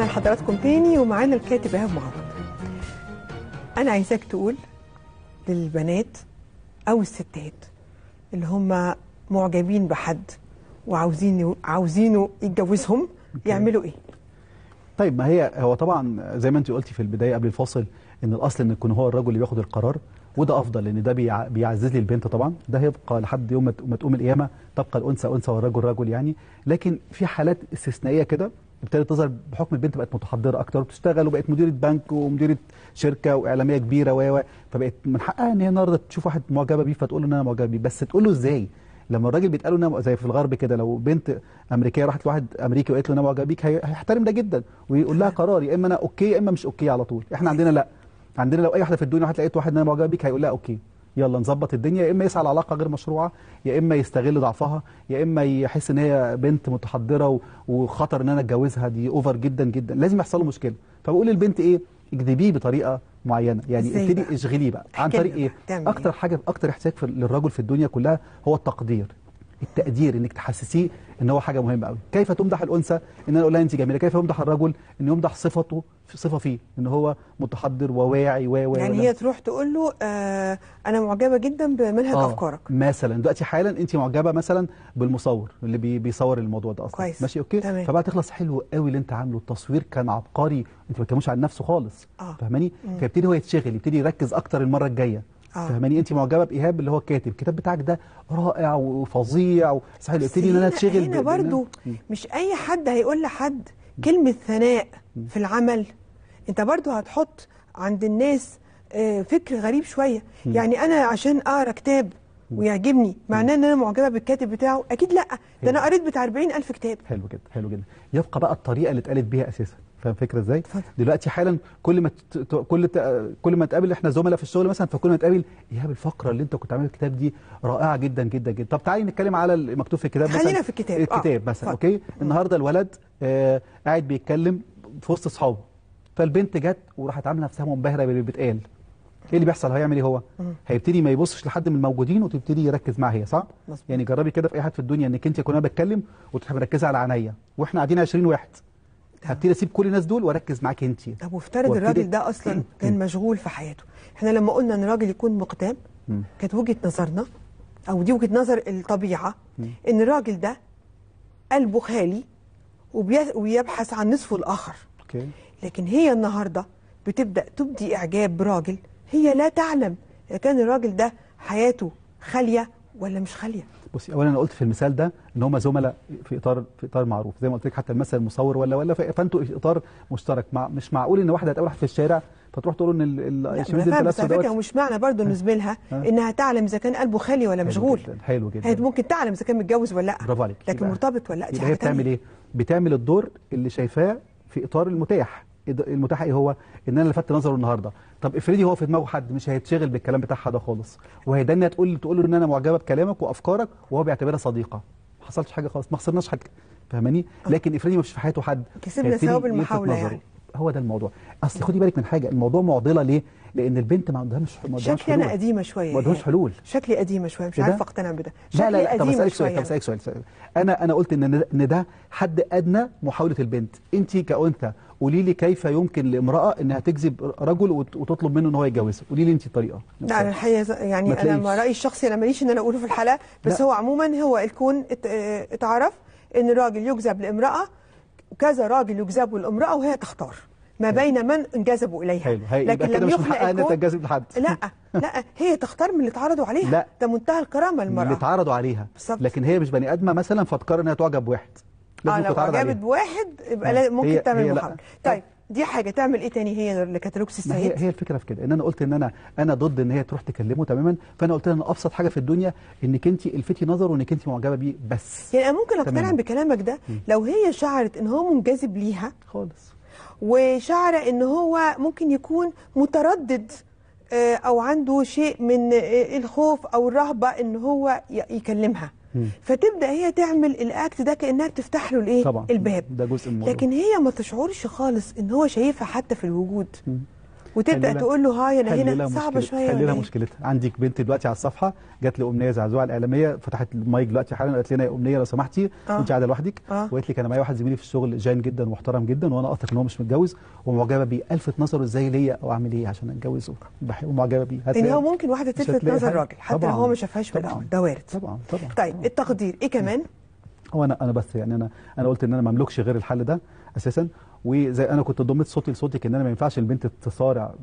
حضراتكم تاني ومعانا الكاتب ايهاب معوض انا عايزاك تقول للبنات او الستات اللي هم معجبين بحد وعاوزين عاوزينه يتجوزهم يعملوا ايه طيب ما هي هو طبعا زي ما انت قلتي في البدايه قبل الفاصل ان الاصل ان يكون هو الرجل اللي بياخد القرار وده افضل لان ده بيعزز لي البنت طبعا ده هيبقى لحد يوم ما تقوم القيامه تبقى الانثى انثى والرجل رجل يعني لكن في حالات استثنائيه كده ابتدت تظهر بحكم البنت بقت متحضره اكتر وبتشتغل وبقت مديره بنك ومديره شركه واعلاميه كبيره و فبقت من حقها ان هي النهارده تشوف واحد معجبه بيه فتقول له انا معجبه بيه بس تقول له ازاي؟ لما الراجل بيتقال له زي في الغرب كده لو بنت امريكيه راحت لواحد امريكي وقالت له انا معجبه بيك هيحترم ده جدا ويقول لها قراري يا اما انا اوكي يا اما مش اوكي على طول احنا عندنا لا عندنا لو اي واحده في الدنيا راحت لقيت واحد انا معجبه بيك هيقول لها اوكي يلا نظبط الدنيا يا اما يسعى لعلاقه غير مشروعه يا اما يستغل ضعفها يا اما يحس ان هي بنت متحضره وخطر ان انا اتجوزها دي اوفر جدا جدا لازم يحصل له مشكله فبقول للبنت ايه اكذبيه بطريقه معينه يعني ابتدي اشغليه بقى عن طريق ايه اكتر إيه؟ حاجه اكتر احتياج للرجل في الدنيا كلها هو التقدير التقدير انك تحسسيه ان هو حاجه مهمه قوي كيف تمدح الانثى ان انا اقول لها انت جميله كيف يمدح الرجل ان يمدح صفته في صفه فيه ان هو متحضر وواعي و و يعني هي تروح تقول له آه انا معجبه جدا بمنهج آه افكارك مثلا دلوقتي حالا انت معجبه مثلا بالمصور اللي بي بيصور الموضوع ده اصلا كويس. ماشي اوكي تمام. فبقى تخلص حلو قوي اللي انت عامله التصوير كان عبقري انت ما بتكلموش عن نفسه خالص آه. فاهماني فيبتدي هو يتشغل يبتدي يركز اكتر المره الجايه آه. فهماني انت معجبه بايهاب اللي هو الكاتب الكتاب بتاعك ده رائع وفظيع صحيح قلت لي ان انا اتشغل هنا برضه مش اي حد هيقول لحد كلمه ثناء في العمل انت برضه هتحط عند الناس آه، فكر غريب شويه يعني انا عشان اقرا كتاب ويعجبني معناه ان انا معجبه بالكاتب بتاعه اكيد لا ده انا قريت بتاع 40000 كتاب حلو جدا حلو جدا يبقى بقى الطريقه اللي اتقالت بيها اساسا فاهم الفكره ازاي دلوقتي حالا كل ما ت... كل ت... كل ما تقابل احنا زملاء في الشغل مثلا فكل ما تقابل ايهاب الفقره اللي انت كنت عامل الكتاب دي رائعه جدا جدا جدا طب تعالي نتكلم على المكتوب في الكتاب مثلا خلينا في الكتاب الكتاب آه. مثلا اوكي النهارده الولد آه قاعد بيتكلم في وسط اصحابه فالبنت جت وراحت عامله نفسها منبهره باللي بيتقال ايه اللي بيحصل هيعمل ايه هو هيبتدي ما يبصش لحد من الموجودين وتبتدي يركز معاها هي صح مصبت. يعني جربي كده في اي حد في الدنيا انك انت كنا بتكلم وتروحي مركزه على عينيا واحنا قاعدين 20 واحد هبتدي اسيب كل الناس دول واركز معاك انت طب وافترض الراجل ده اصلا كان مشغول في حياته احنا لما قلنا ان الراجل يكون مقدام كانت وجهه نظرنا او دي وجهه نظر الطبيعه ان الراجل ده قلبه خالي وبيبحث عن نصفه الاخر لكن هي النهارده بتبدا تبدي اعجاب براجل هي لا تعلم اذا كان الراجل ده حياته خاليه ولا مش خاليه بصي اولا انا قلت في المثال ده ان هم زملاء في اطار في اطار معروف زي ما قلت لك حتى المثل المصور ولا ولا فانتوا اطار مشترك مع مش معقول ان واحده تقابل في الشارع فتروح تقول ان الشميز الاسود ده فكره ومش معنى برضه بالنسبه لها انها تعلم اذا كان قلبه خالي ولا مشغول حلو جدا, حلو جدا. هي ممكن تعلم اذا كان متجوز ولا لا برافو عليك لكن مرتبط ولا لا دي حاجه هي بتعمل ايه بتعمل الدور اللي شايفاه في اطار المتاح المتاح ايه هو ان انا لفت نظره النهارده طب افرضي هو في دماغه حد مش هيتشغل بالكلام بتاعها ده خالص وهيدني تقول تقول له ان انا معجبه بكلامك وافكارك وهو بيعتبرها صديقه ما حصلش حاجه خالص ما خسرناش حاجه فهماني آه. لكن افرضي ما فيش في حياته حد كسبنا ثواب المحاوله يعني هو ده الموضوع اصل خدي بالك من حاجه الموضوع معضله ليه لان البنت ما عندهاش ما عندهاش شكلي انا قديمه شويه ما عندهاش حلول شكلي قديمه شويه مش إيه عارفه اقتنع بده شكلي لا لا طب اسالك سؤال طب اسالك سؤال انا انا قلت ان ان ده حد ادنى محاوله البنت انت كأنثى قولي لي كيف يمكن لامراه انها تجذب رجل وتطلب منه ان هو يتجوزها قولي لي انت الطريقه لا انا الحقيقه يعني انا رايي الشخصي انا ماليش ان انا اقوله في الحلقه بس لا. هو عموما هو الكون اتعرف ان راجل يجذب لامراه وكذا راجل يجذب لامراه وهي تختار ما بين من انجذبوا اليها حلو. لكن لم يخلق الكون ان تنجذب لحد لا لا هي تختار من اللي اتعرضوا عليها لا. ده منتهى الكرامه المراه اللي اتعرضوا عليها بالظبط لكن هي مش بني ادمه مثلا فتقرر انها تعجب بواحد اه لو اعجبت بواحد يبقى ممكن هي تعمل هي طيب دي حاجه تعمل ايه تاني هي لكتالوكس السعيد هي, هي الفكره في كده ان انا قلت ان انا انا ضد ان هي تروح تكلمه تماما فانا قلت لها ان ابسط حاجه في الدنيا انك انت الفتي نظره وانك انت معجبه بيه بس يعني انا ممكن اقتنع بكلامك ده لو هي شعرت ان هو منجذب ليها خالص وشعر ان هو ممكن يكون متردد آه، او عنده شيء من آه، الخوف او الرهبه ان هو يكلمها فتبدا هي تعمل الاكت ده كانها بتفتح له الايه الباب ده جزء لكن هي ما تشعرش خالص ان هو شايفها حتى في الوجود م. وتبدا تقول له هاي انا هنا صعبه شويه خلي لها يعني. مشكلتها عندك بنت دلوقتي على الصفحه جات لي امنيه زعزوعه الاعلاميه فتحت المايك دلوقتي حالا قالت لنا يا امنيه لو سمحتي آه. انت قاعده لوحدك آه. وقالت لك انا معايا واحد زميلي في الشغل جان جدا ومحترم جدا وانا اثق ان هو مش متجوز ومعجبه بيه الفت نظره ازاي ليا او اعمل ايه عشان اتجوزه ومعجبه بيه يعني هو ممكن واحده تلفت نظر راجل حتى لو هو ما شافهاش من الاول ده وارد طبعا طبعا طيب التقدير ايه كمان هو انا انا بس يعني انا انا قلت ان انا ما غير الحل ده اساسا وزي انا كنت ضميت صوتي لصوتك ان انا ما ينفعش البنت تصارع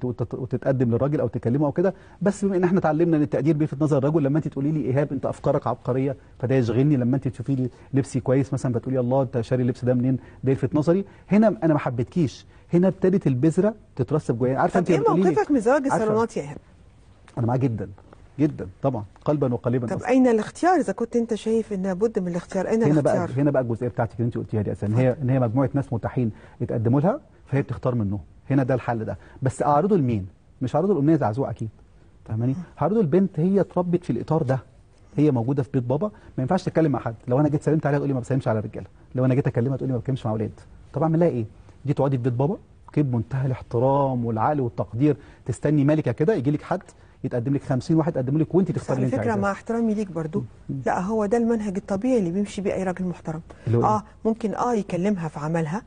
وتتقدم للراجل او تكلمه او كده بس بما ان احنا اتعلمنا ان التقدير بيلفت نظر الرجل لما انت تقولي لي ايهاب انت افكارك عبقريه فده يشغلني لما انت تشوفي لي لبسي كويس مثلا فتقولي الله انت شاري اللبس ده منين ده يلفت نظري هنا انا ما حبيتكيش هنا ابتدت البذره تترسب جوايا عارفه انت ايه موقفك من زواج الصالونات يا ايهاب انا معاه جدا جدا طبعا قلبا وقالبا طب أصلاً. اين الاختيار اذا كنت انت شايف ان بد من الاختيار اين هنا الاختيار بقى هنا بقى الجزئيه بتاعتك اللي انت قلتيها دي اساسا ان هي ان هي مجموعه ناس متاحين يتقدموا لها فهي بتختار منهم هنا ده الحل ده بس اعرضه لمين مش هعرضه لامنيه زعزوع اكيد فاهماني هعرضه لبنت هي اتربت في الاطار ده هي موجوده في بيت بابا ما ينفعش تتكلم مع حد لو انا جيت سلمت عليها تقول لي ما بسلمش على الرجاله لو انا جيت اكلمها تقول لي ما بتكلمش مع اولاد طب اعمل لها ايه دي تقعدي في بيت بابا كيف منتهى الاحترام والعقل والتقدير تستني ملكه كده يجي لك حد يتقدم لك 50 واحد يتقدم لك وانت تختاري اللي انت عايزاه الفكره مع احترامي ليك برضو لا هو ده المنهج الطبيعي اللي بيمشي بيه اي راجل محترم إيه؟ اه ممكن اه يكلمها في عملها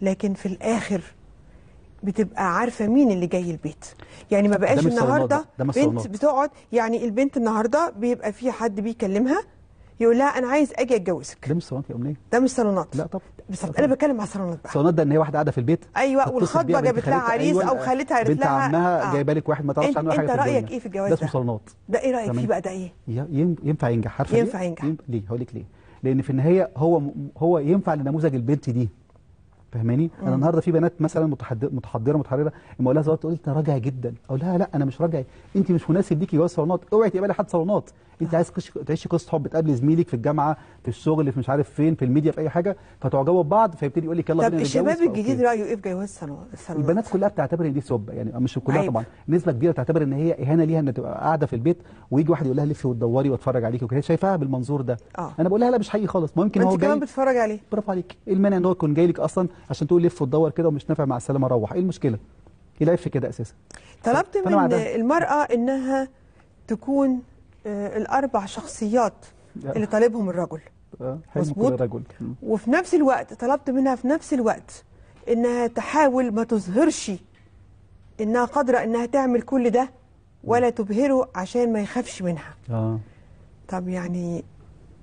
لكن في الاخر بتبقى عارفه مين اللي جاي البيت يعني ما بقاش النهارده بنت بتقعد يعني البنت النهارده بيبقى في حد بيكلمها يقول لها انا عايز اجي اتجوزك ده مش صالونات يا امنيه ده مش صالونات لا طبعا بس انا بتكلم على الصالونات بقى الصالونات ده ان هي واحده قاعده في البيت ايوه والخطبه جابت لها عريس أيوة او خالتها قالت لها بنت عمها آه. جايبه لك واحد ما تعرفش عنه حاجه انت رايك ايه في الجواز ده اسمه صالونات ده ايه رايك فيه بقى ده ايه ينفع ينجح حرفيا ينفع ينجح ليه هقول لك ليه لان في النهايه هو هو ينفع لنموذج البنت دي فهماني مم. انا النهارده في بنات مثلا متحضره متحضره متحرره اما اقول لها زوجت تقول لي انت راجع جدا اقول لها لا انا مش راجع انت مش مناسب ليكي جواز صالونات اوعي تقبلي حد صالونات انت عايز تعيشي قصه حب تقابل زميلك في الجامعه في الشغل في مش عارف فين في الميديا في اي حاجه فتعجبوا ببعض فيبتدي يقول لك يلا بينا طب الشباب الجديد رايه ايه في جواز صالونات البنات كلها بتعتبر ان دي سوبه يعني مش كلها عيب. طبعا نسبه كبيره تعتبر ان هي اهانه ليها ان تبقى قاعده في البيت ويجي واحد يقول لها لفي وتدوري واتفرج عليكي وكده شايفاها بالمنظور ده آه. انا بقول لها لا مش حقيقي خالص ممكن هو جاي بتفرج عليه برافو عليك المانع ان هو يكون جاي لك اصلا عشان تقول لف وتدور كده ومش نافع مع السلامه اروح ايه المشكله يلف كده اساسا طلبت من المراه انها تكون آه، الاربع شخصيات اللي طالبهم الرجل آه، مظبوط وفي نفس الوقت طلبت منها في نفس الوقت انها تحاول ما تظهرش انها قادره انها تعمل كل ده ولا تبهره عشان ما يخافش منها اه طب يعني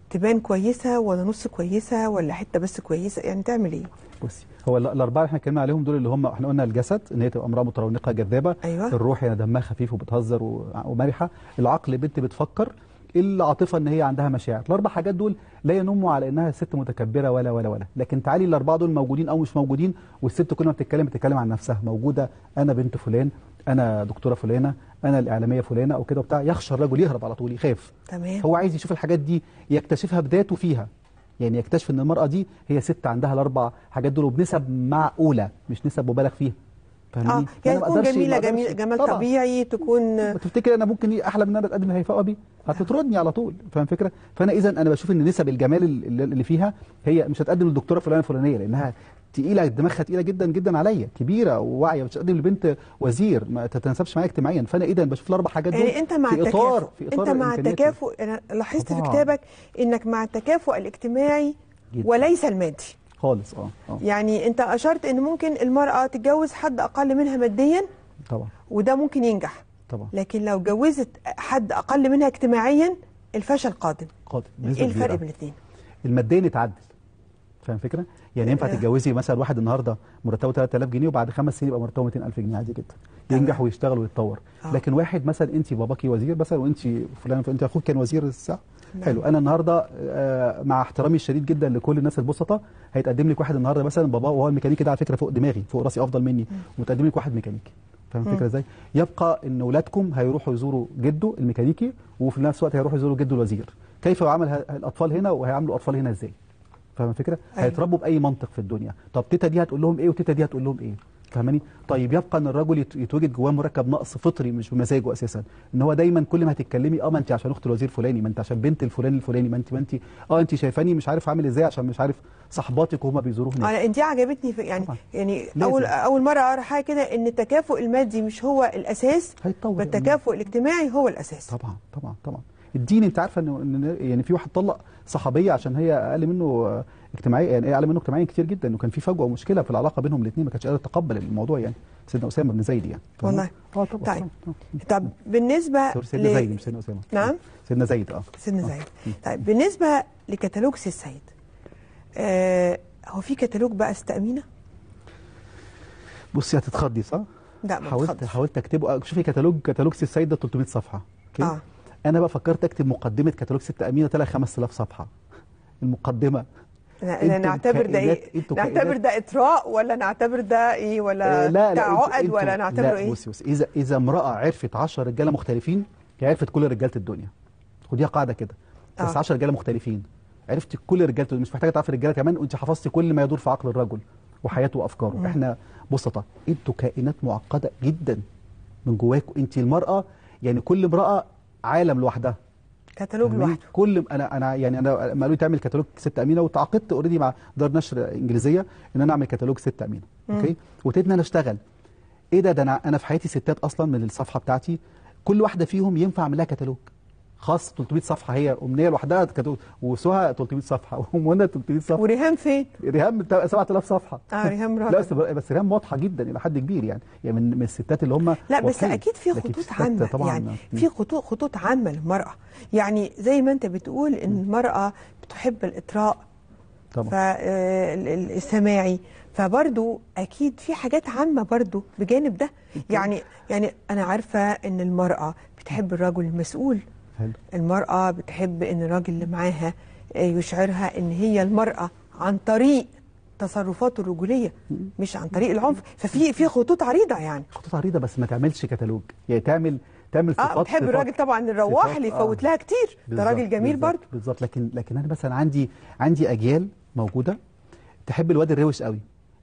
تبان كويسه ولا نص كويسه ولا حته بس كويسه يعني تعمل ايه بصي هو الاربعه اللي احنا اتكلمنا عليهم دول اللي هم احنا قلنا الجسد ان هي تبقى امراه مترونقه جذابه أيوة. الروح يعني دمها خفيف وبتهزر ومرحه العقل بنت بتفكر العاطفه ان هي عندها مشاعر الاربع حاجات دول لا ينموا على انها ست متكبره ولا ولا ولا لكن تعالي الاربعه دول موجودين او مش موجودين والست كل ما بتتكلم بتتكلم عن نفسها موجوده انا بنت فلان انا دكتوره فلانه انا الاعلاميه فلانه او كده وبتاع يخشى الرجل يهرب على طول يخاف تمام هو عايز يشوف الحاجات دي يكتشفها بذاته فيها يعني يكتشف ان المرأة دي هي ست عندها الاربع حاجات دول وبنسب معقولة مش نسب مبالغ فيها فاهمني؟ اه يعني تكون جميله جميل جمال طبعا. طبيعي تكون تفتكر انا ممكن إيه احلى من ان انا اتقدم لهيفاء ابي هتطردني على طول فاهم فكره؟ فانا اذا انا بشوف ان نسب الجمال اللي فيها هي مش هتقدم للدكتوره فلانه فلانيه لانها تقيله دماغها تقيله جدا جدا عليا كبيره وواعيه بتقدم لبنت وزير ما تتناسبش معايا اجتماعيا فانا اذا إيه بشوف الاربع حاجات دول يعني انت مع في اطار في اطار انت مع التكافؤ انا لاحظت في كتابك انك مع التكافؤ الاجتماعي جدا. وليس المادي خالص آه،, اه يعني انت اشرت ان ممكن المراه تتجوز حد اقل منها ماديا طبعا وده ممكن ينجح طبعا لكن لو جوزت حد اقل منها اجتماعيا الفشل قادم قادم ايه الفرق بين الاثنين الماديا نتعدل فاهم الفكره؟ يعني ينفع آه. تتجوزي مثلا واحد النهارده مرتبه 3000 جنيه وبعد خمس سنين يبقى مرتبه 200000 جنيه عادي جدا آه. ينجح ويشتغل ويتطور آه. لكن واحد مثلا انت باباكي وزير مثلا وانت فلان انت اخوك كان وزير الساعه نعم. حلو انا النهارده مع احترامي الشديد جدا لكل الناس البسطاء هيتقدم لك واحد النهارده مثلا بابا وهو الميكانيكي ده على فكره فوق دماغي فوق راسي افضل مني وتقدم لك واحد ميكانيكي فاهم الفكره ازاي؟ يبقى ان اولادكم هيروحوا يزوروا جده الميكانيكي وفي نفس الوقت هيروحوا يزوروا جده الوزير كيف يعامل الاطفال هنا وهيعاملوا الاطفال هنا ازاي؟ فاهم الفكره أيوة. هيتربوا باي منطق في الدنيا طب تيتا دي هتقول لهم ايه وتيتا دي هتقول لهم ايه فاهماني طيب يبقى ان الرجل يتوجد جواه مركب نقص فطري مش بمزاجه اساسا ان هو دايما كل ما هتتكلمي اه ما انت عشان اخت الوزير فلاني ما انت عشان بنت الفلان الفلاني ما انت ما انت اه انت شايفاني مش عارف عامل ازاي عشان مش عارف صحباتك وهما بيزوروه هناك انا آه، دي عجبتني في يعني طبعا. يعني لازم. اول اول مره اقرا حاجه كده ان التكافؤ المادي مش هو الاساس هيتطور التكافؤ الاجتماعي هو الاساس طبعا طبعا طبعا الدين انت عارفه ان يعني في واحد طلق صحابيه عشان هي اقل منه اجتماعيا يعني إيه اقل منه اجتماعيا كتير جدا وكان في فجوه ومشكله في العلاقه بينهم الاثنين ما كانتش قادره تتقبل الموضوع يعني سيدنا اسامه بن زيد يعني والله اه طبعا طيب آه، آه. طب بالنسبه سيدنا زيد مش سيدنا اسامه نعم سيدنا زيد اه سيدنا آه. زيد طيب بالنسبه لكتالوج سي السيد آه هو في كتالوج بقى استأمينة؟ بصي هتتخضي صح؟ لا ما حاولت حاولت اكتبه شوفي كتالوج كتالوج سي السيد ده 300 صفحه اوكي آه. انا بقى فكرت اكتب مقدمه كتالوج ست امينه طلع 5000 صفحه المقدمه انا نعتبر ده ايه نعتبر ده اطراء ولا نعتبر ده ايه ولا آه، لا لا لا عقد ولا نعتبره ايه بصي بصي اذا اذا امراه عرفت 10 رجاله مختلفين هي عرفت كل رجاله الدنيا خديها قاعده كده آه. بس 10 رجاله مختلفين عرفت كل رجاله الدنيا مش محتاجه تعرفي الرجاله كمان وانت حفظتي كل ما يدور في عقل الرجل وحياته وافكاره م. احنا بسطة انتوا كائنات معقده جدا من جواكم انت المراه يعني كل امراه عالم لوحدها كتالوج لوحده كل انا انا يعني انا لما قالوا لي تعمل كتالوج ست امينه وتعاقدت اوريدي مع دار نشر انجليزيه ان انا اعمل كتالوج ست امينه مم. اوكي وابتديت ان انا اشتغل ايه ده ده انا انا في حياتي ستات اصلا من الصفحه بتاعتي كل واحده فيهم ينفع اعمل لها كتالوج خاص 300 صفحه هي امنيه لوحدها كانت وسهى 300 صفحه ومنى 300 صفحه وريهام فين؟ ريهام 7000 صفحه اه ريهام لا بس بس ريهام واضحه جدا الى حد كبير يعني يعني من من الستات اللي هم لا بس اكيد في خطوط عامه طبعاً يعني في خطوط خطوط عامه للمراه يعني زي ما انت بتقول ان المراه بتحب الاطراء طبعا السماعي فبرضو اكيد في حاجات عامه برضو بجانب ده يعني يعني انا عارفه ان المراه بتحب الرجل المسؤول المرأة بتحب إن الراجل اللي معاها آه، يشعرها إن هي المرأة عن طريق تصرفاته الرجوليه مش عن طريق العنف ففي في خطوط عريضه يعني خطوط عريضه بس ما تعملش كتالوج يعني تعمل تعمل آه، صفات اه بتحب الراجل طبعا الرواح اللي آه. يفوت لها كتير ده راجل جميل برضه بالظبط لكن لكن انا مثلا عندي عندي اجيال موجوده تحب الواد الروش قوي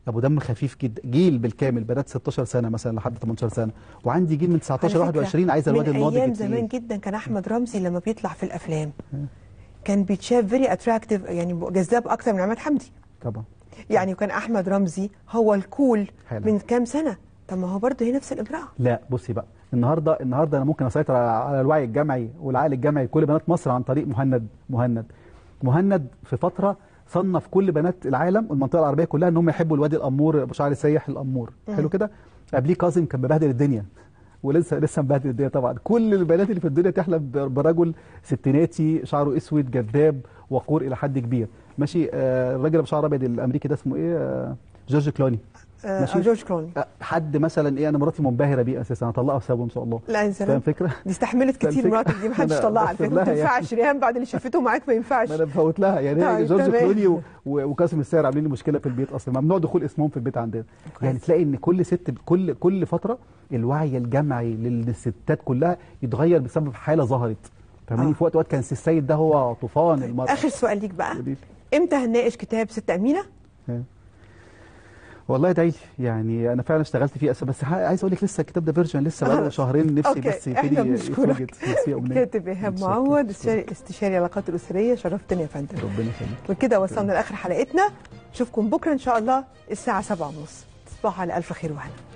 ابو دم خفيف جدا جيل بالكامل بنات 16 سنه مثلا لحد 18 سنه وعندي جيل من 19 21 عايز الواد الناضج ايام زمان جدا كان احمد رمزي لما بيطلع في الافلام كان بيتشاف فيري اتراكتيف يعني جذاب اكتر من عماد حمدي طبعا يعني كان احمد رمزي هو الكول حلو. من كام سنه طب ما هو برضه هي نفس الاجراء لا بصي بقى النهارده النهارده انا ممكن اسيطر على الوعي الجمعي والعقل الجمعي كل بنات مصر عن طريق مهند مهند مهند في فتره صنف كل بنات العالم والمنطقه العربيه كلها ان هم يحبوا الوادي الامور ابو شعر سيح الامور حلو كده قبليه كاظم كان مبهدل الدنيا ولسه لسه مبهدل الدنيا طبعا كل البنات اللي في الدنيا تحلم برجل ستيناتي شعره اسود جذاب وقور الى حد كبير ماشي آه، الراجل ابو شعر ابيض الامريكي ده اسمه ايه آه، جورج كلوني آه، او جورج كلوني آه، حد مثلا ايه انا مراتي منبهره بيه اساسا اطلقها بسببه ان شاء الله لا يا سلام فاهم فكره دي استحملت كتير مراتك دي ما حدش طلعها على فكره ما يعني. تنفعش ريهام بعد اللي شافته معاك ما ينفعش انا بفوت لها يعني طيب، جورج كلوني وقاسم السير عاملين لي مشكله في البيت اصلا ممنوع دخول اسمهم في البيت عندنا يعني تلاقي ان كل ست كل كل فتره الوعي الجمعي للستات كلها يتغير بسبب حاله ظهرت فاهماني آه. في وقت وقت كان السيد ده هو طوفان المرأة طيب، اخر سؤال ليك بقى امتى هنناقش كتاب ست امينه والله ادعي يعني انا فعلا اشتغلت فيه بس عايز اقول لك لسه الكتاب ده فيرجن لسه له شهرين نفسي بس يبتدي يتوجد كاتب ايهاب معوض استشاري العلاقات الاسريه شرفتني يا فندم ربنا يخليك وكده وصلنا لاخر حلقتنا نشوفكم بكره ان شاء الله الساعه 7:30 تصبحوا على الف خير وهلا